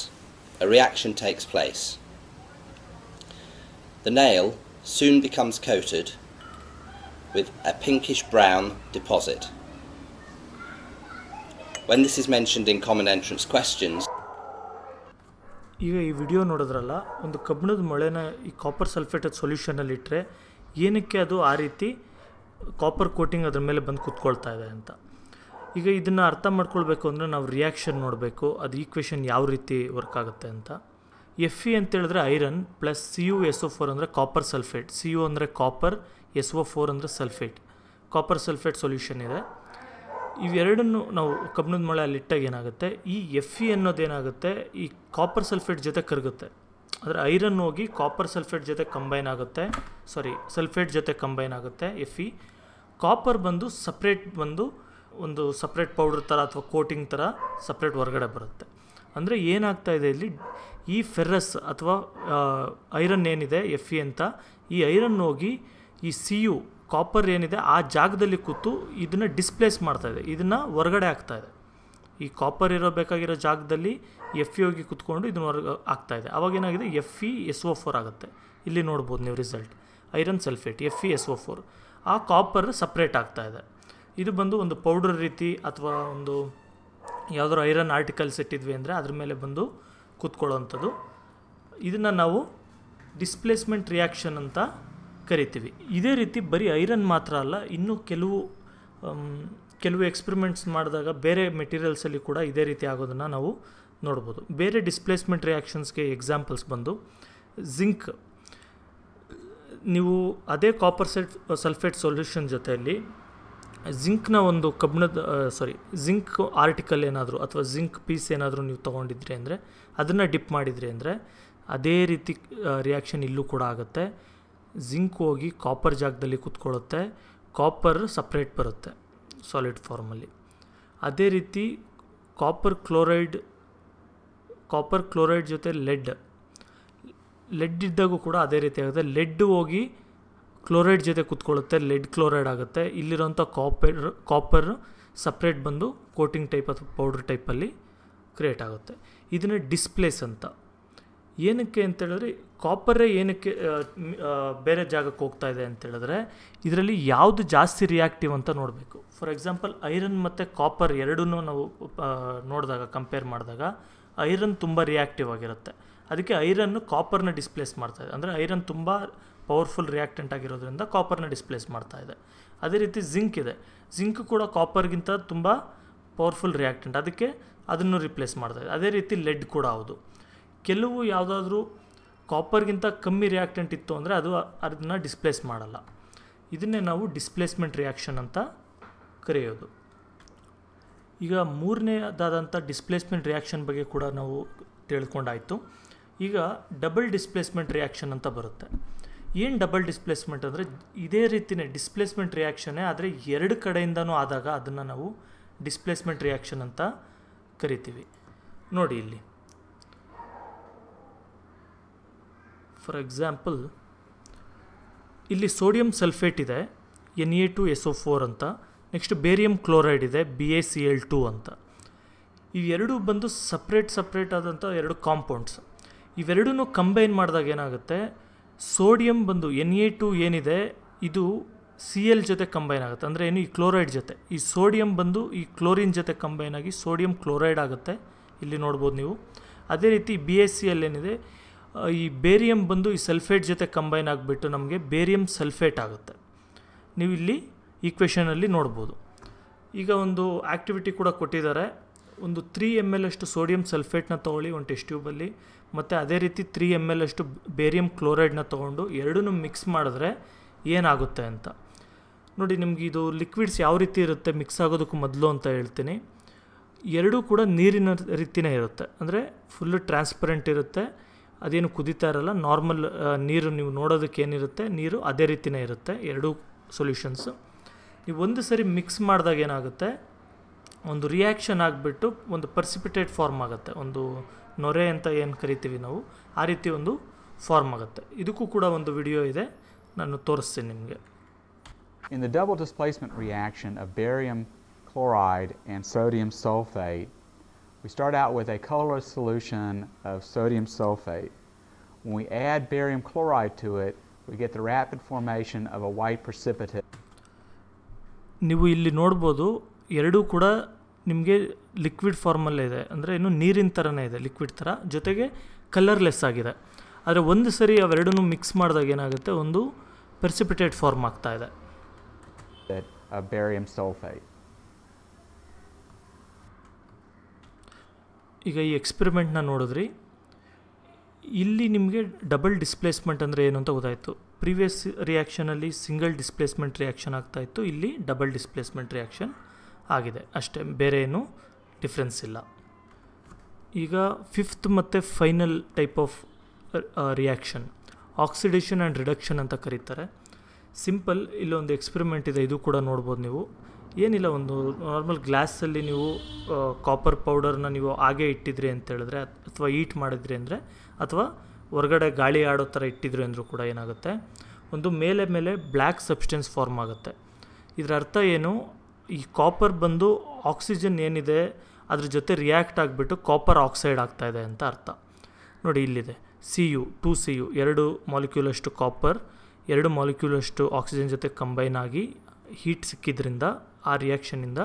a reaction takes place. The nail soon becomes coated with a pinkish brown deposit. when this is mentioned in common entrance questions. ಈಗ ಈ ವಿಡಿಯೋ ನೋಡಿದ್ರಲ್ಲ ಒಂದು ಕಬ್ಬಿಣದ ಮೊಳೆನ ಈ ಕಾಪರ್ ಸಲ್ಫೇಟದ ಸೊಲ್ಯೂಷನಲ್ಲಿ ಇಟ್ಟರೆ ಏನಕ್ಕೆ ಅದು ಆ ರೀತಿ ಕಾಪರ್ ಕೋಟಿಂಗ್ ಅದ್ರ ಮೇಲೆ ಬಂದು ಕುತ್ಕೊಳ್ತಾ ಇದೆ ಅಂತ ಈಗ ಇದನ್ನು ಅರ್ಥ ಮಾಡ್ಕೊಳ್ಬೇಕು ಅಂದರೆ ನಾವು ರಿಯಾಕ್ಷನ್ ನೋಡಬೇಕು ಅದು ಈಕ್ವೇಷನ್ ಯಾವ ರೀತಿ ವರ್ಕ್ ಆಗುತ್ತೆ ಅಂತ ಎಫ್ ಇ ಅಂತ ಹೇಳಿದ್ರೆ iron plus C U S O four ಅಂದರೆ ಕಾಪರ್ ಸಲ್ಫೇಟ್ ಸಿ ಯು ಅಂದರೆ ಕಾಪರ್ ಎಸ್ ಒ ಫೋರ್ ಅಂದರೆ ಸಲ್ಫೇಟ್ ಕಾಪರ್ ಸಲ್ಫೇಟ್ ಸೊಲ್ಯೂಷನ್ ಇದೆ ಇವೆರಡನ್ನು ನಾವು ಮಳೆ ಮೊಳೆ ಅಲ್ಲಿಟ್ಟಾಗ ಏನಾಗುತ್ತೆ ಈ ಎಫ್ ಇ ಅನ್ನೋದೇನಾಗುತ್ತೆ ಈ ಕಾಪರ್ ಸಲ್ಫೇಟ್ ಜೊತೆ ಕರಗುತ್ತೆ ಅಂದರೆ ಐರನ್ ಹೋಗಿ ಕಾಪರ್ ಸಲ್ಫೇಟ್ ಜೊತೆ ಕಂಬೈನ್ ಆಗುತ್ತೆ ಸಾರಿ ಸಲ್ಫೇಟ್ ಜೊತೆ ಕಂಬೈನ್ ಆಗುತ್ತೆ ಎಫ್ ಇ ಕಾಪರ್ ಬಂದು ಸಪ್ರೇಟ್ ಬಂದು ಒಂದು ಸಪ್ರೇಟ್ ಪೌಡ್ರ್ ಥರ ಅಥವಾ ಕೋಟಿಂಗ್ ಥರ ಸಪ್ರೇಟ್ ಹೊರಗಡೆ ಬರುತ್ತೆ ಅಂದರೆ ಏನಾಗ್ತಾ ಇದೆ ಇಲ್ಲಿ ಈ ಫೆರ್ರಸ್ ಅಥವಾ ಐರನ್ ಏನಿದೆ ಎಫ್ ಇ ಅಂತ ಈ ಐರನ್ ಹೋಗಿ ಈ ಸಿ ಯು ಕಾಪರ್ ಏನಿದೆ ಆ ಜಾಗದಲ್ಲಿ ಕೂತು ಇದನ್ನು ಡಿಸ್ಪ್ಲೇಸ್ ಇದೆ ಇದನ್ನು ಹೊರಗಡೆ ಇದೆ ಈ ಕಾಪರ್ ಇರೋ ಬೇಕಾಗಿರೋ ಜಾಗದಲ್ಲಿ ಎಫ್ ಇ ಹೋಗಿ ಕೂತ್ಕೊಂಡು ಇದನ್ನ ಹೊರಗೆ ಆಗ್ತಾಯಿದೆ ಅವಾಗೇನಾಗಿದೆ F E S O four ಆಗುತ್ತೆ ಇಲ್ಲಿ ನೋಡ್ಬೋದು ನೀವು result iron sulphate F E S O four ಆ ಕಾಪರ್ ಸಪ್ರೇಟ್ ಆಗ್ತಾ ಇದೆ ಇದು ಬಂದು ಒಂದು ಪೌಡರ್ ರೀತಿ ಅಥವಾ ಒಂದು ಯಾವುದಾದ್ರು ಐರನ್ ಆರ್ಟಿಕಲ್ಸ್ ಇಟ್ಟಿದ್ವಿ ಅಂದರೆ ಅದ್ರ ಮೇಲೆ ಬಂದು ಕೂತ್ಕೊಳ್ಳೋವಂಥದ್ದು ಇದನ್ನು ನಾವು ಡಿಸ್ಪ್ಲೇಸ್ಮೆಂಟ್ ರಿಯಾಕ್ಷನ್ ಅಂತ ಕರಿತೀವಿ ಇದೇ ರೀತಿ ಬರೀ ಐರನ್ ಮಾತ್ರ ಅಲ್ಲ ಇನ್ನೂ ಕೆಲವು ಕೆಲವು ಎಕ್ಸ್ಪರಿಮೆಂಟ್ಸ್ ಮಾಡಿದಾಗ ಬೇರೆ ಮೆಟೀರಿಯಲ್ಸಲ್ಲಿ ಕೂಡ ಇದೇ ರೀತಿ ಆಗೋದನ್ನು ನಾವು ನೋಡ್ಬೋದು ಬೇರೆ ಡಿಸ್ಪ್ಲೇಸ್ಮೆಂಟ್ ರಿಯಾಕ್ಷನ್ಸ್ಗೆ ಎಕ್ಸಾಂಪಲ್ಸ್ ಬಂದು ಝಿಂಕ್ ನೀವು ಅದೇ ಕಾಪರ್ ಸೆಟ್ ಸಲ್ಫೇಟ್ ಸೊಲ್ಯೂಷನ್ ಜೊತೆಯಲ್ಲಿ ಜಿಂಕ್ನ ಒಂದು ಕಬ್ಬಿಣದ ಸಾರಿ ಜಿಂಕ್ ಆರ್ಟಿಕಲ್ ಏನಾದರೂ ಅಥವಾ ಜಿಂಕ್ ಪೀಸ್ ಏನಾದರೂ ನೀವು ತೊಗೊಂಡಿದ್ರಿ ಅಂದರೆ ಅದನ್ನು ಡಿಪ್ ಮಾಡಿದ್ರಿ ಅಂದರೆ ಅದೇ ರೀತಿ ರಿಯಾಕ್ಷನ್ ಇಲ್ಲೂ ಕೂಡ ಆಗುತ್ತೆ ಜಿಂಕ್ ಹೋಗಿ ಕಾಪರ್ ಜಾಗದಲ್ಲಿ ಕೂತ್ಕೊಳ್ಳುತ್ತೆ ಕಾಪರ್ ಸಪ್ರೇಟ್ ಬರುತ್ತೆ ಸಾಲಿಡ್ ಫಾರ್ಮಲ್ಲಿ ಅದೇ ರೀತಿ ಕಾಪರ್ ಕ್ಲೋರೈಡ್ ಕಾಪರ್ ಕ್ಲೋರೈಡ್ ಜೊತೆ ಲೆಡ್ ಲೆಡ್ ಇದ್ದಾಗೂ ಕೂಡ ಅದೇ ರೀತಿ ಆಗುತ್ತೆ ಲೆಡ್ ಹೋಗಿ ಕ್ಲೋರೈಡ್ ಜೊತೆ ಕೂತ್ಕೊಳ್ಳುತ್ತೆ ಲೆಡ್ ಕ್ಲೋರೈಡ್ ಆಗುತ್ತೆ ಇಲ್ಲಿರೋಂಥ ಕಾಪರ್ ಕಾಪರ್ ಸಪ್ರೇಟ್ ಬಂದು ಕೋಟಿಂಗ್ ಟೈಪ್ ಅಥವಾ ಪೌಡ್ರ್ ಟೈಪಲ್ಲಿ ಕ್ರಿಯೇಟ್ ಆಗುತ್ತೆ ಇದನ್ನು ಡಿಸ್ಪ್ಲೇಸ್ ಅಂತ ಏನಕ್ಕೆ ಅಂತೇಳಿದ್ರೆ ಕಾಪರೇ ಏನಕ್ಕೆ ಬೇರೆ ಜಾಗಕ್ಕೆ ಹೋಗ್ತಾ ಇದೆ ಅಂತೇಳಿದ್ರೆ ಇದರಲ್ಲಿ ಯಾವುದು ಜಾಸ್ತಿ ರಿಯಾಕ್ಟಿವ್ ಅಂತ ನೋಡಬೇಕು ಫಾರ್ ಎಕ್ಸಾಂಪಲ್ ಐರನ್ ಮತ್ತು ಕಾಪರ್ ಎರಡೂ ನಾವು ನೋಡಿದಾಗ ಕಂಪೇರ್ ಮಾಡಿದಾಗ ಐರನ್ ತುಂಬ ರಿಯಾಕ್ಟಿವ್ ಆಗಿರುತ್ತೆ ಅದಕ್ಕೆ ಐರನ್ನು ಕಾಪರ್ನ ಡಿಸ್ಪ್ಲೇಸ್ ಮಾಡ್ತಾ ಇದೆ ಅಂದರೆ ಐರನ್ ತುಂಬ ಪವರ್ಫುಲ್ ರಿಯಾಕ್ಟೆಂಟ್ ಆಗಿರೋದ್ರಿಂದ ಕಾಪರ್ನ ಡಿಸ್ಪ್ಲೇಸ್ ಮಾಡ್ತಾ ಇದೆ ಅದೇ ರೀತಿ ಜಿಂಕ್ ಇದೆ ಜಿಂಕ್ ಕೂಡ ಕಾಪರ್ಗಿಂತ ತುಂಬ ಪವರ್ಫುಲ್ ರಿಯಾಕ್ಟೆಂಟ್ ಅದಕ್ಕೆ ಅದನ್ನು ರಿಪ್ಲೇಸ್ ಮಾಡ್ತಾ ಇದೆ ಅದೇ ರೀತಿ ಲೆಡ್ ಕೂಡ ಹೌದು ಕೆಲವು ಯಾವುದಾದ್ರೂ ಕಾಪರ್ಗಿಂತ ಕಮ್ಮಿ ರಿಯಾಕ್ಟೆಂಟ್ ಇತ್ತು ಅಂದರೆ ಅದು ಅದನ್ನು ಡಿಸ್ಪ್ಲೇಸ್ ಮಾಡಲ್ಲ ಇದನ್ನೇ ನಾವು ಡಿಸ್ಪ್ಲೇಸ್ಮೆಂಟ್ ರಿಯಾಕ್ಷನ್ ಅಂತ ಕರೆಯೋದು ಈಗ ಮೂರನೇದಾದಂಥ ಡಿಸ್ಪ್ಲೇಸ್ಮೆಂಟ್ ರಿಯಾಕ್ಷನ್ ಬಗ್ಗೆ ಕೂಡ ನಾವು ತಿಳ್ಕೊಂಡಾಯಿತು ಈಗ ಡಬಲ್ ಡಿಸ್ಪ್ಲೇಸ್ಮೆಂಟ್ ರಿಯಾಕ್ಷನ್ ಅಂತ ಬರುತ್ತೆ ಏನು ಡಬಲ್ ಡಿಸ್ಪ್ಲೇಸ್ಮೆಂಟ್ ಅಂದರೆ ಇದೇ ರೀತಿಯೇ ಡಿಸ್ಪ್ಲೇಸ್ಮೆಂಟ್ ರಿಯಾಕ್ಷನ್ನೇ ಆದರೆ ಎರಡು ಕಡೆಯಿಂದನೂ ಆದಾಗ ಅದನ್ನು ನಾವು ಡಿಸ್ಪ್ಲೇಸ್ಮೆಂಟ್ ರಿಯಾಕ್ಷನ್ ಅಂತ ಕರಿತೀವಿ ನೋಡಿ ಇಲ್ಲಿ ಫಾರ್ ಎಕ್ಸಾಂಪಲ್ ಇಲ್ಲಿ ಸೋಡಿಯಂ ಸಲ್ಫೇಟ್ ಇದೆ N A two S O four ಅಂತ ನೆಕ್ಸ್ಟ್ ಬೇರಿಯಂ ಕ್ಲೋರೈಡ್ ಇದೆ B A C L two ಅಂತ ಇವೆರಡೂ ಬಂದು ಸಪ್ರೇಟ್ ಸಪ್ರೇಟ್ ಆದಂಥ ಎರಡು ಕಾಂಪೌಂಡ್ಸ್ ಇವೆರಡೂ ಕಂಬೈನ್ ಮಾಡಿದಾಗ ಏನಾಗುತ್ತೆ ಸೋಡಿಯಂ ಬಂದು ಎನ್ ಎ ಟು ಏನಿದೆ ಇದು ಸಿ ಎಲ್ ಜೊತೆ ಕಂಬೈನ್ ಆಗುತ್ತೆ ಅಂದರೆ ಏನು ಈ ಕ್ಲೋರೈಡ್ ಜೊತೆ ಈ ಸೋಡಿಯಂ ಬಂದು ಈ ಕ್ಲೋರಿನ್ ಜೊತೆ ಕಂಬೈನ್ ಆಗಿ ಸೋಡಿಯಂ ಕ್ಲೋರೈಡ್ ಆಗುತ್ತೆ ಇಲ್ಲಿ ನೋಡ್ಬೋದು ನೀವು ಅದೇ ರೀತಿ ಬಿ ಎಸ್ ಸಿ ಎಲ್ ಏನಿದೆ ಈ ಬೇರಿಯಂ ಬಂದು ಈ ಸಲ್ಫೇಟ್ ಜೊತೆ ಕಂಬೈನ್ ಆಗಿಬಿಟ್ಟು ನಮಗೆ ಬೇರಿಯಂ ಸಲ್ಫೇಟ್ ಆಗುತ್ತೆ ನೀವು ಇಲ್ಲಿ ಈಕ್ವೇಷನಲ್ಲಿ ನೋಡ್ಬೋದು ಈಗ ಒಂದು ಆ್ಯಕ್ಟಿವಿಟಿ ಕೂಡ ಕೊಟ್ಟಿದ್ದಾರೆ ಒಂದು ತ್ರೀ ಎಮ್ ಎಲ್ ಅಷ್ಟು ಸೋಡಿಯಂ ಸಲ್ಫೇಟ್ನ ತೊಗೊಳ್ಳಿ ಒಂದು ಟೆಸ್ಟ್ ಟ್ಯೂಬಲ್ಲಿ ಮತ್ತು ಅದೇ ರೀತಿ ತ್ರೀ ಎಮ್ ಎಲ್ ಅಷ್ಟು ಬೇರಿಯಂ ಕ್ಲೋರೈಡ್ನ ತೊಗೊಂಡು ಎರಡನ್ನೂ ಮಿಕ್ಸ್ ಮಾಡಿದ್ರೆ ಏನಾಗುತ್ತೆ ಅಂತ ನೋಡಿ ನಿಮ್ಗೆ ಇದು ಲಿಕ್ವಿಡ್ಸ್ ಯಾವ ರೀತಿ ಇರುತ್ತೆ ಮಿಕ್ಸ್ ಆಗೋದಕ್ಕೂ ಮೊದಲು ಅಂತ ಹೇಳ್ತೀನಿ ಎರಡೂ ಕೂಡ ನೀರಿನ ರೀತಿಯೇ ಇರುತ್ತೆ ಅಂದರೆ ಫುಲ್ಲು ಟ್ರಾನ್ಸ್ಪರೆಂಟ್ ಇರುತ್ತೆ ಅದೇನು ಕುದಿತಾ ಇರಲ್ಲ ನಾರ್ಮಲ್ ನೀರು ನೀವು ನೋಡೋದಕ್ಕೆ ಏನಿರುತ್ತೆ ನೀರು ಅದೇ ರೀತಿಯೇ ಇರುತ್ತೆ ಎರಡೂ ಸೊಲ್ಯೂಷನ್ಸು ನೀವು ಒಂದು ಸರಿ ಮಿಕ್ಸ್ ಮಾಡಿದಾಗ ಏನಾಗುತ್ತೆ ಒಂದು ರಿಯಾಕ್ಷನ್ ಆಗಿಬಿಟ್ಟು ಒಂದು ಪರ್ಸಿಪಿಟೇಟ್ ಫಾರ್ಮ್ ಆಗುತ್ತೆ ಒಂದು ನೊರೆ ಅಂತ ಏನು ಕರಿತೀವಿ ನಾವು ಆ ರೀತಿ ಒಂದು ಫಾರ್ಮ್ ಆಗುತ್ತೆ ಇದಕ್ಕೂ ಕೂಡ ಒಂದು ವಿಡಿಯೋ ಇದೆ ನಾನು ತೋರಿಸ್ತೀನಿ ನಿಮಗೆ ಇನ್ the double displacement reaction of barium chloride and sodium sulfate, We start out with a colorless solution of sodium sulfate. When we add barium chloride to it, we get the rapid formation of a white precipitate. ನೀವು ಇಲ್ಲಿ ನೋಡ್ಬೋದು ಎರಡೂ ಕೂಡ ನಿಮಗೆ ಲಿಕ್ವಿಡ್ ಫಾರ್ಮಲ್ಲೇ ಇದೆ ಅಂದರೆ ಇನ್ನು ನೀರಿನ ಥರನೇ ಇದೆ ಲಿಕ್ವಿಡ್ ಥರ ಜೊತೆಗೆ ಕಲರ್ಲೆಸ್ ಆಗಿದೆ ಆದರೆ ಒಂದು ಸರಿ ಅವೆರಡನ್ನೂ ಮಿಕ್ಸ್ ಮಾಡಿದಾಗ ಏನಾಗುತ್ತೆ ಒಂದು ಪೆರ್ಸಿಪಿಟೇಟ್ ಫಾರ್ಮ್ ಆಗ್ತಾ ಇದೆ ಈಗ ಈ ಎಕ್ಸ್ಪೆರಿಮೆಂಟ್ನ ನೋಡಿದ್ರಿ ಇಲ್ಲಿ ನಿಮಗೆ ಡಬಲ್ ಡಿಸ್ಪ್ಲೇಸ್ಮೆಂಟ್ ಅಂದರೆ ಏನು ಅಂತ ಗೊತ್ತಾಯಿತು ಪ್ರೀವಿಯಸ್ ರಿಯಾಕ್ಷನಲ್ಲಿ ಸಿಂಗಲ್ ಡಿಸ್ಪ್ಲೇಸ್ಮೆಂಟ್ ರಿಯಾಕ್ಷನ್ ಆಗ್ತಾಯಿತ್ತು ಇಲ್ಲಿ ಡಬಲ್ ಡಿಸ್ಪ್ಲೇಸ್ಮೆಂಟ್ ರಿಯಾಕ್ಷನ್ ಆಗಿದೆ ಅಷ್ಟೇ ಬೇರೆ ಏನೂ ಡಿಫ್ರೆನ್ಸ್ ಇಲ್ಲ ಈಗ ಫಿಫ್ತ್ ಮತ್ತು final type of reaction oxidation and reduction ಅಂತ ಕರೀತಾರೆ ಸಿಂಪಲ್ ಇಲ್ಲೊಂದು ಎಕ್ಸ್ಪೆರಿಮೆಂಟ್ ಇದೆ ಇದು ಕೂಡ ನೋಡ್ಬೋದು ನೀವು ಏನಿಲ್ಲ ಒಂದು ನಾರ್ಮಲ್ ಗ್ಲಾಸಲ್ಲಿ ನೀವು ಕಾಪರ್ ಪೌಡರ್ನ ನೀವು ಹಾಗೆ ಇಟ್ಟಿದ್ರಿ ಅಂತ ಹೇಳಿದ್ರೆ ಅಥವಾ ಈಟ್ ಮಾಡಿದ್ರಿ ಅಂದರೆ ಅಥವಾ ಹೊರಗಡೆ ಗಾಳಿ ಆಡೋ ಥರ ಇಟ್ಟಿದ್ರು ಅಂದರೂ ಕೂಡ ಏನಾಗುತ್ತೆ ಒಂದು ಮೇಲೆ ಮೇಲೆ ಬ್ಲ್ಯಾಕ್ ಸಬ್ಸ್ಟೆನ್ಸ್ ಫಾರ್ಮ್ ಆಗುತ್ತೆ ಇದರ ಅರ್ಥ ಏನು ಈ ಕಾಪರ್ ಬಂದು ಆಕ್ಸಿಜನ್ ಏನಿದೆ ಅದ್ರ ಜೊತೆ ರಿಯಾಕ್ಟ್ ಆಗಿಬಿಟ್ಟು ಕಾಪರ್ ಆಕ್ಸೈಡ್ ಆಗ್ತಾಯಿದೆ ಅಂತ ಅರ್ಥ ನೋಡಿ ಇಲ್ಲಿದೆ C U two C U ಎರಡು ಮಾಲಿಕ್ಯೂಲಷ್ಟು ಕಾಪರ್ ಎರಡು ಮಾಲಿಕ್ಯೂಲಷ್ಟು ಆಕ್ಸಿಜನ್ ಜೊತೆ ಕಂಬೈನ್ ಆಗಿ ಹೀಟ್ ಸಿಕ್ಕಿದ್ರಿಂದ ಆ ರಿಯಾಕ್ಷನಿಂದ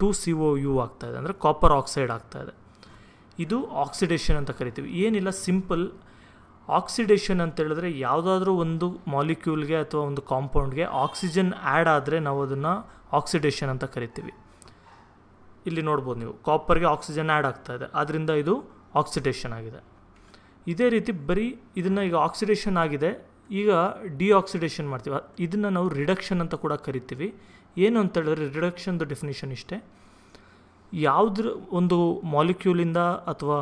ಟು ಸಿ ಒ ಯು ಇದೆ ಅಂದರೆ ಕಾಪರ್ ಆಕ್ಸೈಡ್ ಆಗ್ತಾಯಿದೆ ಇದು ಆಕ್ಸಿಡೇಷನ್ ಅಂತ ಕರಿತೀವಿ ಏನಿಲ್ಲ ಸಿಂಪಲ್ ಆಕ್ಸಿಡೇಷನ್ ಅಂತ ಹೇಳಿದ್ರೆ ಯಾವುದಾದ್ರೂ ಒಂದು ಮಾಲಿಕ್ಯೂಲ್ಗೆ ಅಥವಾ ಒಂದು ಕಾಂಪೌಂಡ್ಗೆ ಆಕ್ಸಿಜನ್ ಆ್ಯಡ್ ಆದರೆ ನಾವು ಅದನ್ನು ಆಕ್ಸಿಡೇಷನ್ ಅಂತ ಕರಿತೀವಿ ಇಲ್ಲಿ ನೋಡ್ಬೋದು ನೀವು ಕಾಪರ್ಗೆ ಆಕ್ಸಿಜನ್ ಆ್ಯಡ್ ಆಗ್ತಾ ಇದೆ ಆದ್ದರಿಂದ ಇದು ಆಕ್ಸಿಡೇಷನ್ ಆಗಿದೆ ಇದೇ ರೀತಿ ಬರೀ ಇದನ್ನು ಈಗ ಆಕ್ಸಿಡೇಷನ್ ಆಗಿದೆ ಈಗ ಡಿಆಕ್ಸಿಡೇಷನ್ ಮಾಡ್ತೀವಿ ಇದನ್ನು ನಾವು ರಿಡಕ್ಷನ್ ಅಂತ ಕೂಡ ಕರಿತೀವಿ ಏನು ಅಂತ ಹೇಳಿದ್ರೆ ರಿಡಕ್ಷನ್ದು ಡೆಫಿನಿಷನ್ ಇಷ್ಟೇ ಯಾವುದ್ರ ಒಂದು ಮಾಲಿಕ್ಯೂಲಿಂದ ಅಥವಾ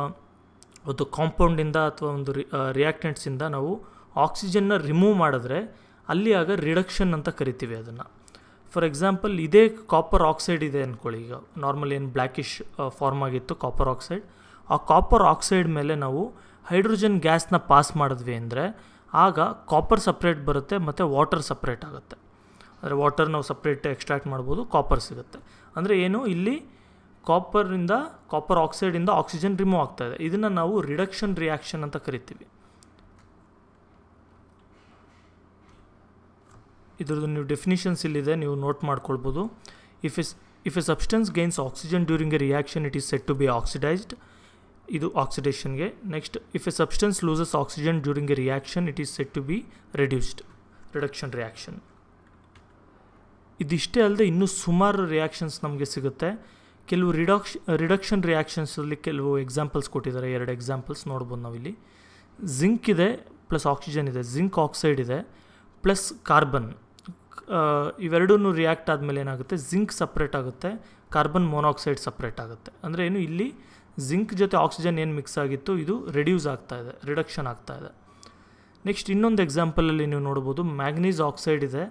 ಒಂದು ಕಾಂಪೌಂಡಿಂದ ಅಥವಾ ಒಂದು ರಿ ರಿಯಾಕ್ಟೆಂಟ್ಸಿಂದ ನಾವು ಆಕ್ಸಿಜನ್ನ ರಿಮೂವ್ ಮಾಡಿದ್ರೆ ಅಲ್ಲಿ ಆಗ ರಿಡಕ್ಷನ್ ಅಂತ ಕರಿತೀವಿ ಅದನ್ನು ಫಾರ್ ಎಕ್ಸಾಂಪಲ್ ಇದೇ ಕಾಪರ್ ಆಕ್ಸೈಡ್ ಇದೆ ಅಂದ್ಕೊಳ್ಳಿ ಈಗ ನಾರ್ಮಲ್ ಏನು ಬ್ಲ್ಯಾಕಿಶ್ ಫಾರ್ಮ್ ಆಗಿತ್ತು ಕಾಪರ್ ಆಕ್ಸೈಡ್ ಆ ಕಾಪರ್ ಆಕ್ಸೈಡ್ ಮೇಲೆ ನಾವು ಹೈಡ್ರೋಜನ್ ಗ್ಯಾಸ್ನ ಪಾಸ್ ಮಾಡಿದ್ವಿ ಅಂದರೆ ಆಗ ಕಾಪರ್ ಸಪ್ರೇಟ್ ಬರುತ್ತೆ ಮತ್ತು ವಾಟರ್ ಸಪ್ರೇಟ್ ಆಗುತ್ತೆ ಅಂದರೆ ವಾಟರ್ ನಾವು ಸಪ್ರೇಟ್ ಎಕ್ಸ್ಟ್ರಾಕ್ಟ್ ಮಾಡ್ಬೋದು ಕಾಪರ್ ಸಿಗುತ್ತೆ ಅಂದರೆ ಏನು ಇಲ್ಲಿ ಕಾಪರಿಂದ ಕಾಪರ್ ಆಕ್ಸೈಡಿಂದ ಆಕ್ಸಿಜನ್ ರಿಮೂವ್ ಆಗ್ತಾ ಇದೆ ಇದನ್ನು ನಾವು ರಿಡಕ್ಷನ್ ರಿಯಾಕ್ಷನ್ ಅಂತ ಕರಿತೀವಿ ಇದ್ರದ್ದು ನೀವು ಡೆಫಿನಿಷನ್ಸ್ ಇಲ್ಲಿದೆ ನೀವು ನೋಟ್ ಮಾಡ್ಕೊಳ್ಬೋದು if is if a substance gains oxygen during a reaction it is set to be oxidised ಇದು ಆಕ್ಸಿಡೇಷನ್ಗೆ next if a substance loses oxygen during a reaction it is set to be reduced reduction reaction ಇದಿಷ್ಟೇ ಅಲ್ಲದೆ ಇನ್ನೂ ಸುಮಾರು ರಿಯಾಕ್ಷನ್ಸ್ ನಮಗೆ ಸಿಗುತ್ತೆ ಕೆಲವು ರಿಡಾಕ್ಷ ರಿಡಕ್ಷನ್ ರಿಯಾಕ್ಷನ್ಸಲ್ಲಿ ಕೆಲವು ಎಕ್ಸಾಂಪಲ್ಸ್ ಕೊಟ್ಟಿದ್ದಾರೆ ಎರಡು ಎಕ್ಸಾಂಪಲ್ಸ್ ನೋಡ್ಬೋದು ನಾವಿಲ್ಲಿ ಜಿಂಕ್ ಇದೆ ಪ್ಲಸ್ ಆಕ್ಸಿಜನ್ ಇದೆ ಜಿಂಕ್ ಆಕ್ಸೈಡ್ ಇದೆ ಪ್ಲಸ್ ಕಾರ್ಬನ್ ಇವೆರಡೂ ರಿಯಾಕ್ಟ್ ಆದಮೇಲೆ ಏನಾಗುತ್ತೆ ಜಿಂಕ್ ಸಪ್ರೇಟ್ ಆಗುತ್ತೆ ಕಾರ್ಬನ್ ಮೊನಾಕ್ಸೈಡ್ ಸಪ್ರೇಟ್ ಆಗುತ್ತೆ ಅಂದರೆ ಏನು ಇಲ್ಲಿ ಜಿಂಕ್ ಜೊತೆ ಆಕ್ಸಿಜನ್ ಏನು ಮಿಕ್ಸ್ ಆಗಿತ್ತು ಇದು ರೆಡ್ಯೂಸ್ ಆಗ್ತಾ ಇದೆ ರಿಡಕ್ಷನ್ ಆಗ್ತಾ ಇದೆ ನೆಕ್ಸ್ಟ್ ಇನ್ನೊಂದು ಎಕ್ಸಾಂಪಲಲ್ಲಿ ನೀವು ನೋಡ್ಬೋದು ಮ್ಯಾಗ್ನೀಸ್ ಆಕ್ಸೈಡ್ ಇದೆ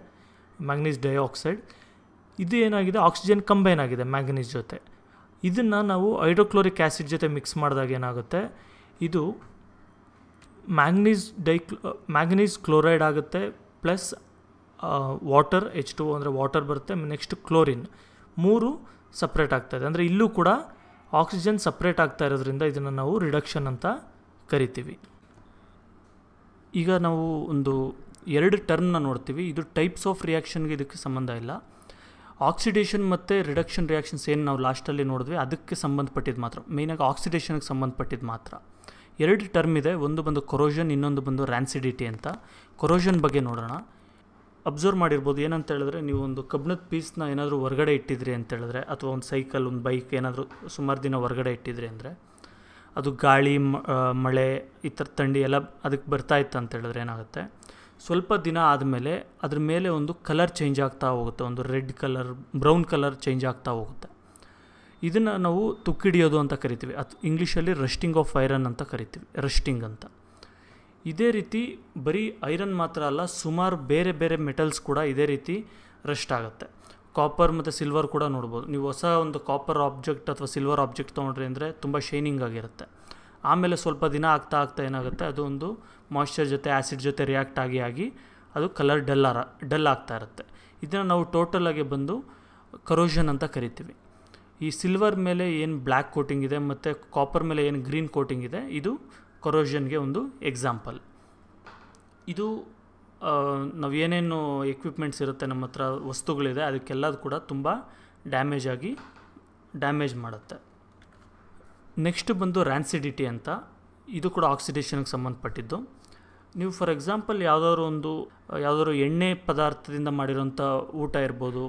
ಮ್ಯಾಗ್ನೀಸ್ ಡೈಆಕ್ಸೈಡ್ ಇದು ಏನಾಗಿದೆ ಆಕ್ಸಿಜನ್ ಕಂಬೈನ್ ಆಗಿದೆ ಮ್ಯಾಗ್ನೀಸ್ ಜೊತೆ ಇದನ್ನು ನಾವು ಹೈಡ್ರೋಕ್ಲೋರಿಕ್ ಆ್ಯಸಿಡ್ ಜೊತೆ ಮಿಕ್ಸ್ ಮಾಡಿದಾಗ ಏನಾಗುತ್ತೆ ಇದು ಮ್ಯಾಗ್ನೀಸ್ ಡೈಕ್ಲೋ ಮ್ಯಾಗ್ನೀಸ್ ಕ್ಲೋರೈಡ್ ಆಗುತ್ತೆ ಪ್ಲಸ್ ವಾಟರ್ ಎಚ್ ಟು ಅಂದರೆ ವಾಟರ್ ಬರುತ್ತೆ ನೆಕ್ಸ್ಟ್ ಕ್ಲೋರಿನ್ ಮೂರು ಸಪ್ರೇಟ್ ಆಗ್ತಾಯಿದೆ ಅಂದರೆ ಇಲ್ಲೂ ಕೂಡ ಆಕ್ಸಿಜನ್ ಸಪ್ರೇಟ್ ಆಗ್ತಾ ಇರೋದ್ರಿಂದ ಇದನ್ನು ನಾವು ರಿಡಕ್ಷನ್ ಅಂತ ಕರಿತೀವಿ ಈಗ ನಾವು ಒಂದು ಎರಡು ಟರ್ಮ್ನ ನೋಡ್ತೀವಿ ಇದು ಟೈಪ್ಸ್ ಆಫ್ ರಿಯಾಕ್ಷನ್ಗೆ ಇದಕ್ಕೆ ಸಂಬಂಧ ಇಲ್ಲ ಆಕ್ಸಿಡೇಷನ್ ಮತ್ತು ರಿಡಕ್ಷನ್ ರಿಯಾಕ್ಷನ್ಸ್ ಏನು ನಾವು ಲಾಸ್ಟಲ್ಲಿ ನೋಡಿದ್ವಿ ಅದಕ್ಕೆ ಸಂಬಂಧಪಟ್ಟಿದ್ದು ಮಾತ್ರ ಮೇಯ್ನಾಗಿ ಆಕ್ಸಿಡೇಷನ್ಗೆ ಸಂಬಂಧಪಟ್ಟಿದ್ದು ಮಾತ್ರ ಎರಡು ಟರ್ಮ್ ಇದೆ ಒಂದು ಬಂದು ಕೊರೋಷನ್ ಇನ್ನೊಂದು ಬಂದು ರ್ಯಾನ್ಸಿಡಿಟಿ ಅಂತ ಕೊರೋಷನ್ ಬಗ್ಗೆ ನೋಡೋಣ ಅಬ್ಸರ್ವ್ ಮಾಡಿರ್ಬೋದು ಏನಂತ ಹೇಳಿದ್ರೆ ನೀವು ಒಂದು ಕಬ್ಬಿಣದ ಪೀಸ್ನ ಏನಾದರೂ ಹೊರಗಡೆ ಇಟ್ಟಿದ್ರಿ ಅಂತ ಹೇಳಿದ್ರೆ ಅಥವಾ ಒಂದು ಸೈಕಲ್ ಒಂದು ಬೈಕ್ ಏನಾದರೂ ಸುಮಾರು ದಿನ ಹೊರಗಡೆ ಇಟ್ಟಿದ್ರಿ ಅಂದರೆ ಅದು ಗಾಳಿ ಮಳೆ ಈ ಥರ ಥಂಡಿ ಎಲ್ಲ ಅದಕ್ಕೆ ಬರ್ತಾ ಇತ್ತು ಅಂತ ಹೇಳಿದ್ರೆ ಏನಾಗುತ್ತೆ ಸ್ವಲ್ಪ ದಿನ ಆದಮೇಲೆ ಅದ್ರ ಮೇಲೆ ಒಂದು ಕಲರ್ ಚೇಂಜ್ ಆಗ್ತಾ ಹೋಗುತ್ತೆ ಒಂದು red colour brown colour change ಆಗ್ತಾ ಹೋಗುತ್ತೆ ಇದನ್ನು ನಾವು ತುಕ್ಕಿಡಿಯೋದು ಅಂತ ಕರಿತೀವಿ ಅಥ್ ಇಂಗ್ಲೀಷಲ್ಲಿ ರಸ್ಟಿಂಗ್ ಆಫ್ ಐರನ್ ಅಂತ ಕರಿತೀವಿ ರಸ್ಟಿಂಗ್ ಅಂತ ಇದೇ ರೀತಿ ಬರೀ ಐರನ್ ಮಾತ್ರ ಅಲ್ಲ ಸುಮಾರು ಬೇರೆ ಬೇರೆ ಮೆಟಲ್ಸ್ ಕೂಡ ಇದೇ ರೀತಿ ರಸ್ಟ್ ಆಗುತ್ತೆ ಕಾಪರ್ ಮತ್ತು ಸಿಲ್ವರ್ ಕೂಡ ನೋಡ್ಬೋದು ನೀವು ಹೊಸ ಒಂದು ಕಾಪರ್ ಆಬ್ಜೆಕ್ಟ್ ಅಥವಾ ಸಿಲ್ವರ್ ಆಬ್ಜೆಕ್ಟ್ ತೊಗೊಂಡ್ರಿ ಅಂದರೆ ತುಂಬ ಶೈನಿಂಗ್ ಆಗಿರುತ್ತೆ ಆಮೇಲೆ ಸ್ವಲ್ಪ ದಿನ ಆಗ್ತಾ ಆಗ್ತಾ ಏನಾಗುತ್ತೆ ಅದು ಒಂದು ಮಾಯ್ಶ್ಚರ್ ಜೊತೆ ಆ್ಯಸಿಡ್ ಜೊತೆ ರಿಯಾಕ್ಟ್ ಆಗಿ ಆಗಿ ಅದು ಕಲರ್ ಡಲ್ಲಾರ ಡಲ್ ಆಗ್ತಾ ಇರುತ್ತೆ ಇದನ್ನು ನಾವು ಟೋಟಲಾಗಿ ಬಂದು ಕರೋಷನ್ ಅಂತ ಕರಿತೀವಿ ಈ ಸಿಲ್ವರ್ ಮೇಲೆ ಏನು ಬ್ಲ್ಯಾಕ್ ಕೋಟಿಂಗ್ ಇದೆ ಮತ್ತು ಕಾಪರ್ ಮೇಲೆ ಏನು ಗ್ರೀನ್ ಕೋಟಿಂಗ್ ಇದೆ ಇದು ಕೊರೋಷನ್ಗೆ ಒಂದು ಎಕ್ಸಾಂಪಲ್ ಇದು ನಾವು ಏನೇನು ಎಕ್ವಿಪ್ಮೆಂಟ್ಸ್ ಇರುತ್ತೆ ನಮ್ಮ ಹತ್ರ ವಸ್ತುಗಳಿದೆ ಅದಕ್ಕೆಲ್ಲದು ಕೂಡ ತುಂಬ ಡ್ಯಾಮೇಜ್ ಆಗಿ ಡ್ಯಾಮೇಜ್ ಮಾಡುತ್ತೆ ನೆಕ್ಸ್ಟ್ ಬಂದು ರ್ಯಾನ್ಸಿಡಿಟಿ ಅಂತ ಇದು ಕೂಡ ಆಕ್ಸಿಡೇಷನ್ಗೆ ಸಂಬಂಧಪಟ್ಟಿದ್ದು ನೀವು ಫಾರ್ ಎಕ್ಸಾಂಪಲ್ ಯಾವುದಾದ್ರು ಒಂದು ಯಾವುದಾದ್ರು ಎಣ್ಣೆ ಪದಾರ್ಥದಿಂದ ಮಾಡಿರೋಂಥ ಊಟ ಇರ್ಬೋದು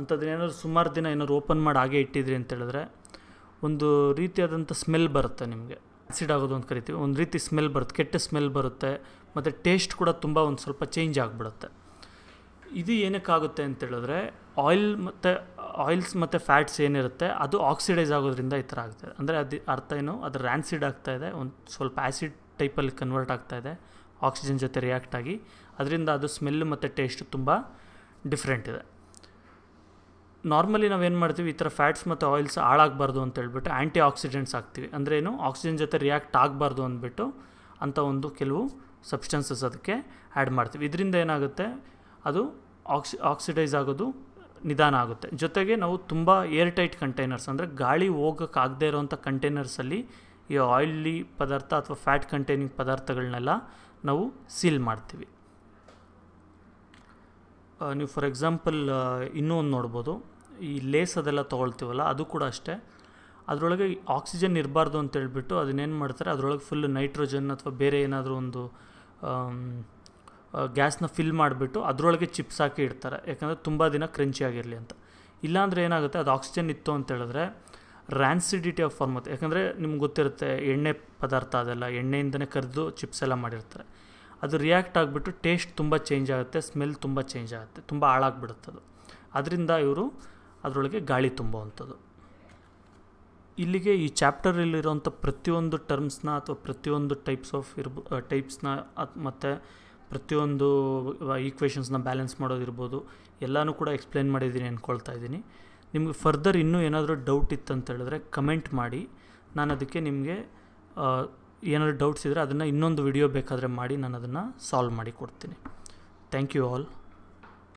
ಅಂಥದ್ದೇನಾದ್ರು ಸುಮಾರು ದಿನ ಏನಾದ್ರು ಓಪನ್ ಮಾಡಿ ಹಾಗೆ ಇಟ್ಟಿದ್ರಿ ಅಂತ ಹೇಳಿದ್ರೆ ಒಂದು ರೀತಿಯಾದಂಥ ಸ್ಮೆಲ್ ಬರುತ್ತೆ ನಿಮಗೆ ಆ್ಯಸಿಡ್ ಆಗೋದು ಅಂತ ಕರಿತೀವಿ ಒಂದು ರೀತಿ ಸ್ಮೆಲ್ ಬರುತ್ತೆ ಕೆಟ್ಟ ಸ್ಮೆಲ್ ಬರುತ್ತೆ ಮತ್ತು ಟೇಸ್ಟ್ ಕೂಡ ತುಂಬ ಒಂದು ಸ್ವಲ್ಪ ಚೇಂಜ್ ಆಗಿಬಿಡುತ್ತೆ ಇದು ಏನಕ್ಕಾಗುತ್ತೆ ಅಂತೇಳಿದ್ರೆ ಆಯಿಲ್ ಮತ್ತು ಆಯಿಲ್ಸ್ ಮತ್ತು ಫ್ಯಾಟ್ಸ್ ಏನಿರುತ್ತೆ ಅದು ಆಕ್ಸಿಡೈಸ್ ಆಗೋದ್ರಿಂದ ಈ ಥರ ಆಗುತ್ತೆ ಅಂದರೆ ಅದು ಅರ್ಥ ಏನು ಅದು ರ್ಯಾನ್ಸಿಡ್ ಆಗ್ತಾಯಿದೆ ಒಂದು ಸ್ವಲ್ಪ ಆ್ಯಸಿಡ್ ಟೈಪಲ್ಲಿ ಕನ್ವರ್ಟ್ ಆಗ್ತಾಯಿದೆ ಆಕ್ಸಿಜನ್ ಜೊತೆ ರಿಯಾಕ್ಟ್ ಆಗಿ ಅದರಿಂದ ಅದು ಸ್ಮೆಲ್ ಮತ್ತು ಟೇಸ್ಟ್ ತುಂಬ ಡಿಫ್ರೆಂಟ್ ಇದೆ ನಾರ್ಮಲಿ ನಾವೇನು ಮಾಡ್ತೀವಿ ಈ ಥರ ಫ್ಯಾಟ್ಸ್ ಮತ್ತು ಆಯಿಲ್ಸ್ ಹಾಳಾಗಬಾರ್ದು ಅಂತ ಹೇಳ್ಬಿಟ್ಟು ಆ್ಯಂಟಿ ಆಕ್ಸಿಡೆಂಟ್ಸ್ ಹಾಕ್ತೀವಿ ಅಂದರೆ ಏನು ಆಕ್ಸಿಜನ್ ಜೊತೆ ರಿಯಾಕ್ಟ್ ಆಗಬಾರ್ದು ಅಂದ್ಬಿಟ್ಟು ಅಂಥ ಒಂದು ಕೆಲವು ಸಬ್ಸ್ಟೆನ್ಸಸ್ ಅದಕ್ಕೆ ಆ್ಯಡ್ ಮಾಡ್ತೀವಿ ಇದರಿಂದ ಏನಾಗುತ್ತೆ ಅದು ಆಕ್ಸಿ ಆಕ್ಸಿಡೈಸ್ ಆಗೋದು ನಿಧಾನ ಆಗುತ್ತೆ ಜೊತೆಗೆ ನಾವು ತುಂಬ ಏರ್ ಟೈಟ್ ಕಂಟೈನರ್ಸ್ ಅಂದರೆ ಗಾಳಿ ಹೋಗೋಕ್ಕಾಗದೆ ಇರೋವಂಥ ಕಂಟೈನರ್ಸಲ್ಲಿ ಈ ಆಯಿಲಿ ಪದಾರ್ಥ ಅಥವಾ ಫ್ಯಾಟ್ ಕಂಟೈನಿಂಗ್ ಪದಾರ್ಥಗಳನ್ನೆಲ್ಲ ನಾವು ಸೀಲ್ ಮಾಡ್ತೀವಿ ನೀವು ಫಾರ್ ಎಕ್ಸಾಂಪಲ್ ಇನ್ನೂ ಒಂದು ನೋಡ್ಬೋದು ಈ ಲೇಸ್ ಅದೆಲ್ಲ ತೊಗೊಳ್ತೀವಲ್ಲ ಅದು ಕೂಡ ಅಷ್ಟೇ ಅದರೊಳಗೆ ಆಕ್ಸಿಜನ್ ಇರಬಾರ್ದು ಅಂತೇಳ್ಬಿಟ್ಟು ಅದನ್ನೇನು ಮಾಡ್ತಾರೆ ಅದರೊಳಗೆ ಫುಲ್ ನೈಟ್ರೋಜನ್ ಅಥವಾ ಬೇರೆ ಏನಾದರೂ ಒಂದು ಗ್ಯಾಸ್ನ ಫಿಲ್ ಮಾಡಿಬಿಟ್ಟು ಅದರೊಳಗೆ ಚಿಪ್ಸ್ ಹಾಕಿ ಇಡ್ತಾರೆ ಯಾಕಂದರೆ ತುಂಬ ದಿನ ಕ್ರಂಚಿ ಆಗಿರಲಿ ಅಂತ ಇಲ್ಲಾಂದರೆ ಏನಾಗುತ್ತೆ ಅದು ಆಕ್ಸಿಜನ್ ಇತ್ತು ಅಂತ ಹೇಳಿದ್ರೆ ರ್ಯಾನ್ಸಿಡಿಟಿ ಆಫ್ ಫಾರ್ಮತ್ ಯಾಕಂದರೆ ನಿಮ್ಗೆ ಗೊತ್ತಿರುತ್ತೆ ಎಣ್ಣೆ ಪದಾರ್ಥ ಅದೆಲ್ಲ ಎಣ್ಣೆಯಿಂದನೇ ಕರೆದು ಚಿಪ್ಸ್ ಎಲ್ಲ ಮಾಡಿರ್ತಾರೆ ಅದು ರಿಯಾಕ್ಟ್ ಆಗಿಬಿಟ್ಟು ಟೇಸ್ಟ್ ತುಂಬ ಚೇಂಜ್ ಆಗುತ್ತೆ ಸ್ಮೆಲ್ ತುಂಬ ಚೇಂಜ್ ಆಗುತ್ತೆ ತುಂಬ ಹಾಳಾಗ್ಬಿಡುತ್ತದು ಅದರಿಂದ ಇವರು ಅದರೊಳಗೆ ಗಾಳಿ ತುಂಬುವಂಥದ್ದು ಇಲ್ಲಿಗೆ ಈ ಚಾಪ್ಟರಲ್ಲಿರೋವಂಥ ಪ್ರತಿಯೊಂದು ಟರ್ಮ್ಸ್ನ ಅಥವಾ ಪ್ರತಿಯೊಂದು ಟೈಪ್ಸ್ ಆಫ್ ಇರ್ಬೋ ಟೈಪ್ಸ್ನ ಮತ್ತು ಪ್ರತಿಯೊಂದು ಈಕ್ವೇಷನ್ಸ್ನ ಬ್ಯಾಲೆನ್ಸ್ ಮಾಡೋದಿರ್ಬೋದು ಎಲ್ಲನೂ ಕೂಡ ಎಕ್ಸ್ಪ್ಲೈನ್ ಮಾಡಿದ್ದೀನಿ ಅಂದ್ಕೊಳ್ತಾ ಇದ್ದೀನಿ ನಿಮಗೆ ಫರ್ದರ್ ಇನ್ನೂ ಏನಾದರೂ ಡೌಟ್ ಇತ್ತು ಅಂತ ಹೇಳಿದ್ರೆ ಕಮೆಂಟ್ ಮಾಡಿ ನಾನು ಅದಕ್ಕೆ ನಿಮಗೆ ಏನಾದರೂ ಡೌಟ್ಸ್ ಇದ್ದರೆ ಅದನ್ನು ಇನ್ನೊಂದು ವಿಡಿಯೋ ಬೇಕಾದರೆ ಮಾಡಿ ನಾನು ಅದನ್ನು ಸಾಲ್ವ್ ಮಾಡಿ ಕೊಡ್ತೀನಿ ಥ್ಯಾಂಕ್ ಯು ಆಲ್